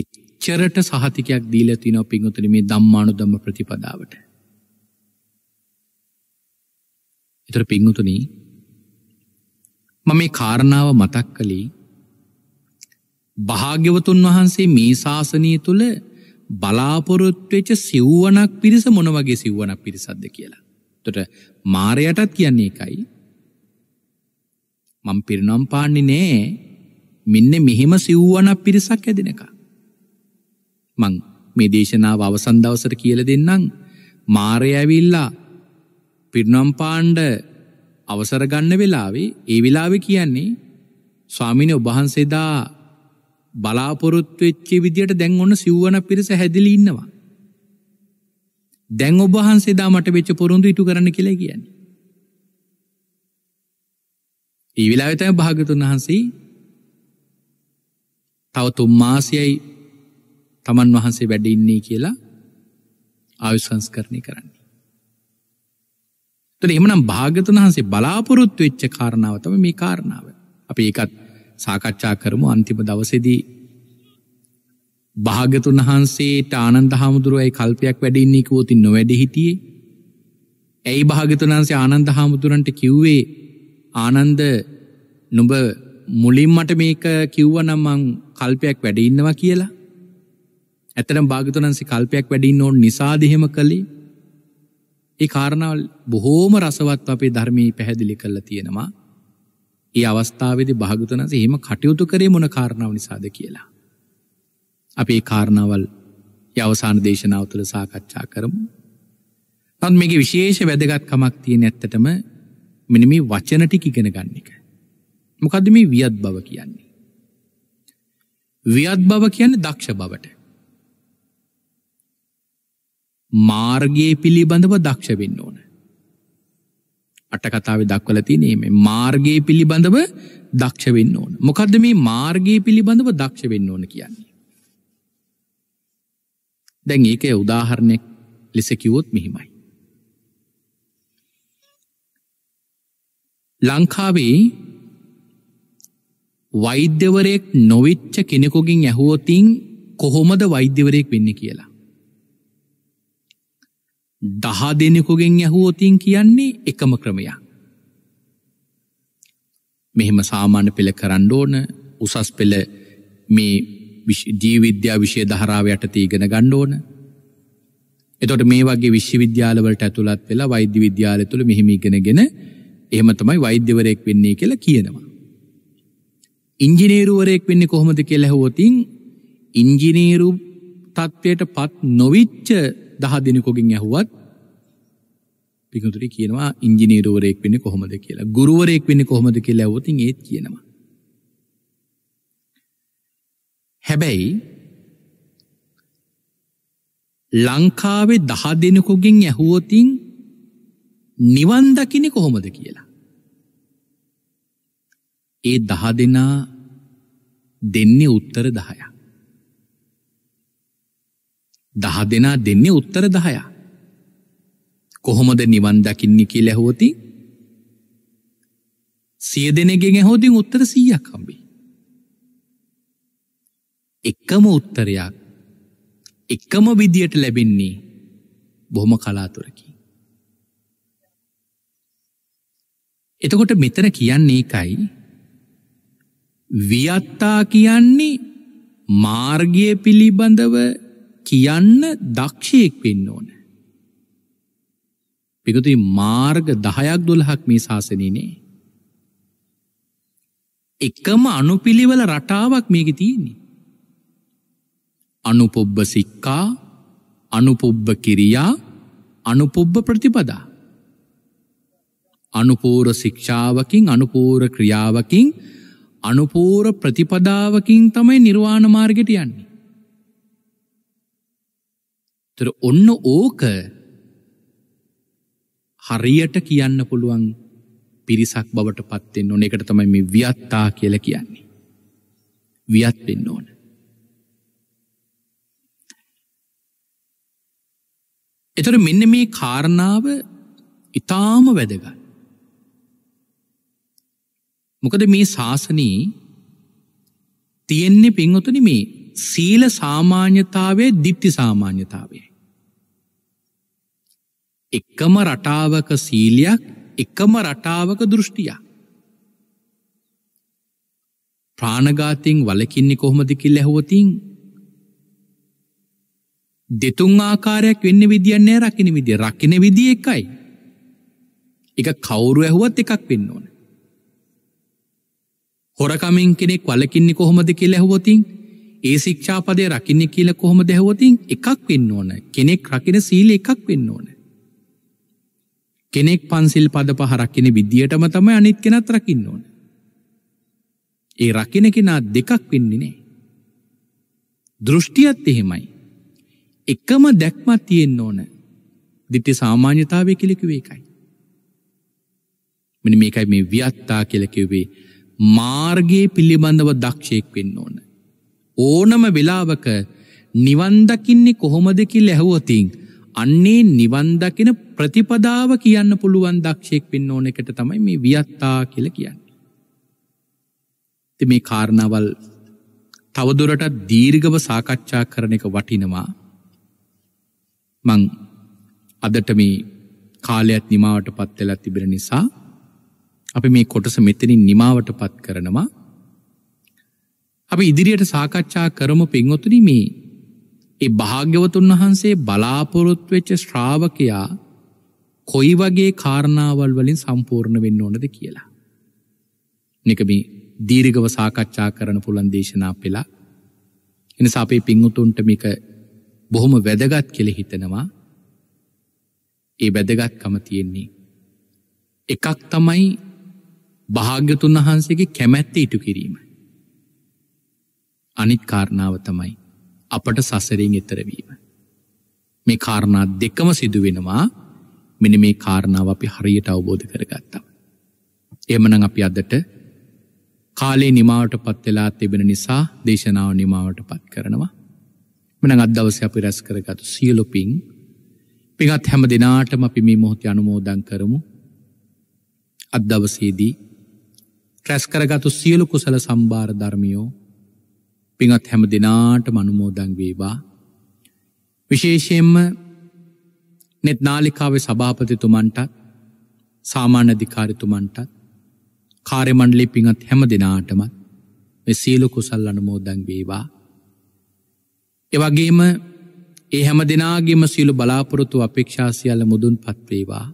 එච්චරට සහතිකයක් දීලා තිනවා පිඟුතුනි මේ ධම්මානුධම්ම ප්‍රතිපදාවට. ඒතර පිඟුතුනි මම මේ කාරණාව මතක් කළේ භාග්‍යවතුන් වහන්සේ මේ ශාසනය තුළ බලාපොරොත්වෙච සිව්වනක් පිරිස මොනවගේ සිව්වනක් පිරිසද්ද කියලා. තොට මාරයටත් කියන්නේ එකයි. මං පිරිනම් පාන්නි නෑ මෙන්න මෙහෙම සිව්වනක් පිරිසක් ඇදෙනක. මං මේ දේශනාව අවසන්දවසට කියල දෙන්නම් මාරයඇවිල්ලා පිරිනම් පාණ්ඩ අවසරගන්න වෙලාවේ ඒ වෙලාව කියන්නේ ස්වාමිනය ඔබහන්සේදා බලාපොරොත්තු වෙච්චි විදියට දැන් ඔන්න සිව්වන පිරිස හැදිලි ඉන්නවා. දැන් ඔබ වහන්සේ දා මට වෙච්ච පොරොන්දු ඉටු කරන්න කියලා කියන්නේ. ඒ වෙලාවේ තමයි භාග්‍යතුන් වහන්සේ තව තුන් මාසයයි තමන් වහන්සේ වැඩ ඉන්නේ කියලා ආයු සංස්කරණය කරන්නේ. එතන එහෙමනම් භාග්‍යතුන් වහන්සේ බලාපොරොත්තු වෙච්ච කාරණාව තමයි මේ කාරණාව. අපි ඒකත් සාකච්ඡා කරමු අන්තිම දවසෙදී භාගතුන් වහන්සේට ආනන්ද හාමුදුරුවයි කල්පයක් වැඩින්නේ කිව්වොතින් නොවැඩ හිටියේ. ඇයි භාගතුන් වහන්සේ ආනන්ද හාමුදුරන්ට කිව්වේ ආනන්ද නුඹ මුලින් මට මේක කිව්වනම් මං කල්පයක් වැඩ ඉන්නවා කියලා. ඇත්තටම භාගතුන් වහන්සේ කල්පයක් වැඩ ඉන්න ඕන නිසාද එහෙම කළේ? ඒ කාරණාව බොහෝම රසවත් අපේ ධර්මයේ පැහැදිලි කරලා තියෙනවා. ඒ අවස්ථාවේදී භාගතුනන්ස එහෙම කටයුතු කරේ මොන කාරණාව නිසාද කියලා. අපි ඒ කාරණාවල් අවසාන දේශනාව තුළ සාකච්ඡා කරමු. තන් මේක විශේෂ වැදගත්කමක් තියෙන ඇත්තටම මෙන මේ වචන ටික ඉගෙන ගන්න එක. මොකද මේ වියත් බව කියන්නේ. වියත් බව කියන්නේ දක්ෂ බවට. මාර්ගයේ පිළිබඳව දක්ෂ වෙන්න ඕන. අටකතාව දක්වල තිනේ මාර්ගයේ පිළිබඳව දක්ෂ වෙන්න ඕන. මොකද මේ මාර්ගයේ පිළිබඳව දක්ෂ වෙන්න ඕන කියන්නේ. දැන් ඒක උදාහරණයක් ලෙසකිවොත් මෙහිමයි. ලංකාවේ වෛද්‍යවරයෙක් නොවිච්ච කෙනෙකුගින් ඇහුවතින් කොහොමද වෛද්‍යවරයෙක් වෙන්න කියලා. දහ දෙනෙකුගෙන් ඇහුවෝතින් කියන්නේ එකම ක්‍රමයක්. මෙහෙම සාමාන්‍ය පෙළ කරන්න ඕන උසස් පෙළ මේ ජීවිද්‍යා විෂය දහරාව යටත ඉගෙන ගණ්ඩ ඕන. එතොට මේ වගේ විශ්වවිද්‍යාලවලට ඇතුළත් වෙලා වෛද්‍ය විද්‍යාල තුළ මෙහෙම ඉගෙනගෙන එහෙම තමයි වෛද්‍යවරයෙක් වෙන්නේ කියලා කියනවා. ඉංජිනේරුවරයෙක් වෙන්නේ කොහොමද කියලා ඇහුවොතින් ඉංජිනේරු තත්ත්වයට පත් නොවිච්ච දහ දෙනෙකුගෙන් ඇහුවත් පිකතුරි කියනවා ඉංජිනේරුවරයෙක් වෙන්නේ කොහොමද කියලා. ගුරුවරයෙක් වෙන්නේ කොහොමද කියලා ඇහුවොත් ඒත් කියනවා. හැබැයි ලංකාවේ දහ දෙනෙකුගෙන් ඇහුවොතින් නිවන් දකින්නේ කොහොමද කියලා. ඒ දහ දෙනා දෙන්නේ උත්තර දහයක්. දහ දෙනා දෙන්නේ උත්තර දහයා. කොහොමද නිවන් දකින්න කිය ලැහෝති සිය දෙනගෙන් ඇහෝදින් උත්තර සීයක් කම්බි. එක්කම උත්තරයක් එක්කම විදියට ලැබෙන්නේ බොහොම කලාතුරකි. එතකොට මෙතන කියන්නේ එකයි වියත්තා කියන්නේ මාර්ගය පිළිබඳව කියන්න දක්ෂයෙක් වෙන්න ඕන. පිගති මාර්ග දහයක් දොළහක් මේ ශාසනීනේ. එකම අනුපිළිවල රටාවක් මේක තියන්නේ. අනුපොබ්බ සික්කා අනුපොබ්බ කිරියා අනුපොබ්බ ප්‍රතිපදා. අනුපූර ශික්ෂාවකින් අනුපූර ක්‍රියාවකින් අනුපූර ප්‍රතිපදාවකින් තමයි නිර්වාණ මාර්ගට යන්නේ. තොර ඔන්න ඕක හරියට කියන්න පුළුවන් පිරිසක් බවට පත්තෙන් ඕන එකට තමයි මේ වියත්තා කියල කියන්නේ. වියත් වෙන්න ඕන. එතොට මෙන්න මේ කාරණාව ඉතාම වැදග. මොකද මේ ශාසනී තියෙන්නේ පින්වතුන මේ සීල සාමාන්‍යතාවේ දිප්ති සාමාන්‍යතාවේ. එකම රටාවක සීලයක් එකම රටාවක දෘෂ්ටිය. ප්‍රාණගාතින් වලකින්නේ කොහොමදිකිල් ඇහෝතින් දෙතුන් ආකාරයක් වෙන්න විදිියන්නේ රකින විදිිය රකින විදි එකයි. එක කවුරු ඇහුවත් එකක් වෙන්න ඕන. හොරකමින් කෙනෙක් වලකින්නේ කොහොමද කියල ඇහුවතින් ඒ ශික්ෂාපදය රකින්න කියල කොහොම දැහවතින් එකක් වෙන්න ඕන කෙනෙක් රකින සීල එකක් වෙන්න ඕනෑ. කෙනෙක් පන්සිල් පද පහරක්කෙන විදිහටම තමයි අනිත් කෙනත් රකින්න ඕන. ඒ රකින කෙනා දෙකක් වෙන්නේ නෑ. දෘෂ්ටියත් එහෙමයි. එකම දැක්මත් තියෙන්න ඕන. දිට්ටි සාමාන්‍යතාවය කෙලෙකිවේ එකයි. මෙන මේකයි මේ ව්‍යත්තා කෙලකිවේ මාර්ගයේ පිළිබඳව දක්ෂයෙක් වෙන්න ඕන. ඕනම වෙලාවක නිවන්දකින්නේ කොහොමද කියලා ඇහුවොතින් අන්නේ නිවන්දකින ප්‍රතිපදාව කියන්න පුළුවන් දක්ෂයෙක් වෙන්න ඕන එකට තමයි මේ වියත්තා කියල කියන්න. ති මේ කාරණවල් තවදුරට දීර්ගව සාකච්ඡා කරන එක වටිනවා මං අදට මේ කාලයක්ත් නිමාවට පත් වෙලා තිබෙන නිසා අපි මේ කොටස මෙතනින් නිමාවට පත් කරනවා අපි ඉදිරියට සාකච්ඡා කරම පෙන්වොතුන මේ ඒ භාග්‍යවතුන් වහන්සේ බලාපොරොත්වෙච්ච ශ්‍රාවකයා කොයි වගේ කාරණාවල් වලින් සම්පූර්ණ වෙන්න ඕනද කියලා. නිකම දීර්ගව සාකච්ඡා කරන පුළන් දේශනා පෙලා එනිසා අපේ පිංහුතුන්ට මේක බොහොම වැදගත් කෙළ හිතනවා ඒ වැදගත්කම තියෙන්නේ. එකක් තමයි භාග්‍යතුන් වහන්සේගේ කැමැත්ත ඉටු කිරීම. අනිත් කාරණාව තමයි අපට සසරෙන් එතරවීම. මේ කාරණා දෙකම සිදුවෙනවා මෙන මේ කාරණාව අපි හරියට අවබෝධ කරගත්තා. එමනං අපි අදට කාලේ නිමාවට පත්වෙලා තිබෙන නිසා දේශනාව නිමාවට පත් කරනවා. මෙන අදවස අපි රැස් කරගතු සියලොපින් පිගත් හැම දෙනාටම අපි මේ මොහොති අනුමෝදන් කරමු අදදවසේදී ට්‍රැස් කරගතු සියලු කුසල සම්භාර ධර්මියෝ පිඟත් හැම දෙනාට මනුමෝදන් වේවා. විශේෂයෙන්ම නෙත් නාලිකාවේ සභාපතිතුමන්ටත් සාමාන්‍යධිකාරිතුමන්ටත් කාරමණ්ඩලි පිඟත් හැම දෙනාටමත් මෙ සීලු කුසල් අනුමෝදන් වේවා. එවගේම ඒ හැම දෙනාගේම සීලු බලාපොරොතු අපේක්ෂාසියල මුදුන් පත්වේවා.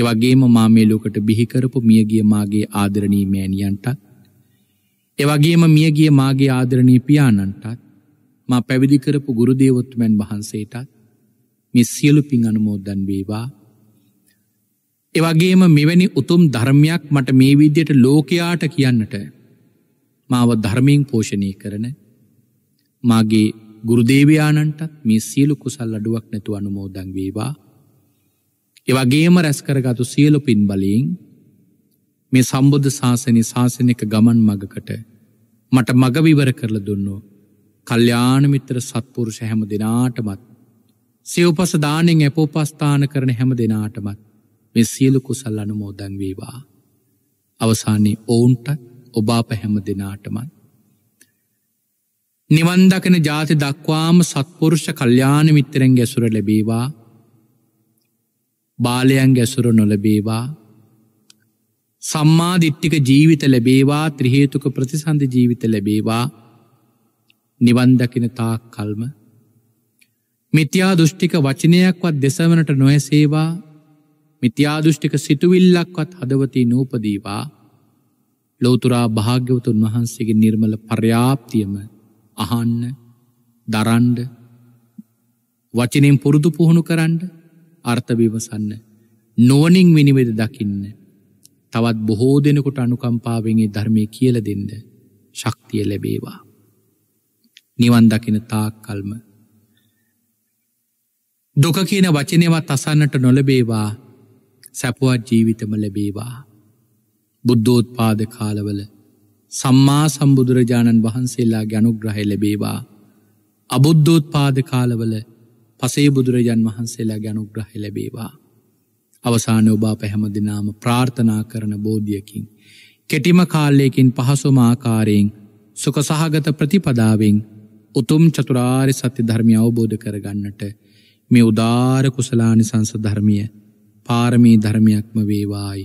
එවගේම මාමේලෝකට බිහිකරපු මියගිය මාගේ ආදරණීමෑණියන්ටත් එවගේම මියගිය මාගේ ආදරණී පියාණන්ටත් මා පැවිදි කරපු ගුරුදේවොත්තුමන් වහන්සේටත් මේ සියලු පින් අනුමෝදන් වේවා. එවගේම මෙවැනි උතුම් ධර්මයක් මට මේ විද්‍යට ලෝකයාට කියන්නට මාව ධර්මයෙන් පෝෂණය කරන මාගේ ගුරුදේවයාණන්ටත් මේ සියලු කුසල් අඩුවක් නැතු අනුමෝදන් වේවා. එවගේම රැස්කරගතු සියලු පින් බලයෙන් මේ සම්බුද්ධ ශාසනය ශාසනක ගමන් මගකට මට මගවිවර කරල දුන්නෝ. කල්්‍යානමිත්‍ර සත්පුරුෂ හැම දෙනාටමත්. සියවපස දානෙන් ඇපෝපස්ථාන කරන හැම දෙනාටමත් මෙ සියලු කුසල් අනුමෝදන් වේවා. අවසානයේ ඔවුන්ටත් ඔබාප හැම දෙනාටමයි. නිවන්දකන ජාති දක්වාම සත්පුරුෂ කල්්‍යාන මිත්‍රෙන් ගැසුර ලැබේවා බාලයන් ගැසුර නොලබේවා සම්මාධිට්ටික ජීවිත ලැබේවා ත්‍රහේතුක ප්‍රතිසන්ධ ජීවිත ලැබේවා නිවන්දකින තාක් කල්ම මිත්‍යා දෘෂ්ටික වචනයක්වත් දෙසවනට නොයසේවා මිත්‍යාදෘෂ්ටික සිතුවිල්ලක්වත් හදවති නූපදීවා ලෝතුරා භාග්‍යවතුන් වහන්සේගේ නිර්මල පර්යාප්තියම අහන්න දරන්ඩ වචනෙන් පුරුදු පුහුණු කරන්න අර්ථවිවසන්න නෝනින් විනිවෙද දකින්න තවත් බොහෝ දෙනකොට අනුකම්පාවෙන්ගේ ධර්මය කියල දෙන්න ශක්තිය ලැබේවා. නිවන් දකින තාක් කල්ම. දොක කියන වචනයවත් අසන්නට නොලබේවා සැපුවත් ජීවිතම ලැබේවා. බුද්ධෝත් පාද කාලවල සම්මා සම්බුදුරජාණන් වහන්සේලා ගැනුග්‍රහ ලැබේවා. අබුද්ධෝත් පාද කාලවල පසේ බුදුරජන් වහන්සේලා ගැනුග්‍රහ ලැබේවා. අවසාන ඔබා පැහැම දෙනාම ප්‍රාර්ථනා කරන බෝධියකින්. කෙටිම කාල්ලයකින් පහසුම ආකාරයෙන් සුක සහගත ප්‍රතිපදාවෙන් උතුම් චතුරාර් සත්‍ය ධර්මය අවබෝධ කරගන්නට මේ උදාර කුසලානි සංසධර්මිය පාරමී ධර්මයක්ම වේවායි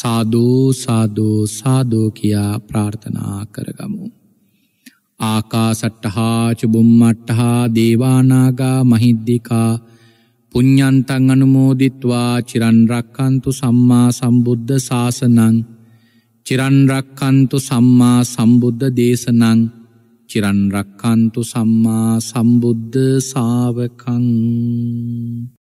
සාධූ සාධූ සාධෝ කියා ප්‍රාර්ථනා කරගමු. ආකා සට්ටහා චුබුම්මට්ටහා දේවානාගා මහිද්දිකා පුඤ්ඥන්තං අනුමෝදිත්වා චිරන්රක්කන්තු සම්මා සම්බුද්ධ ශාසනං චිරන්රක්කන්තු සම්මා සම්බුද්ධ දේශනං චිරන්රක්කන්තු සම්මා සම්බුද්ධ සාාවකං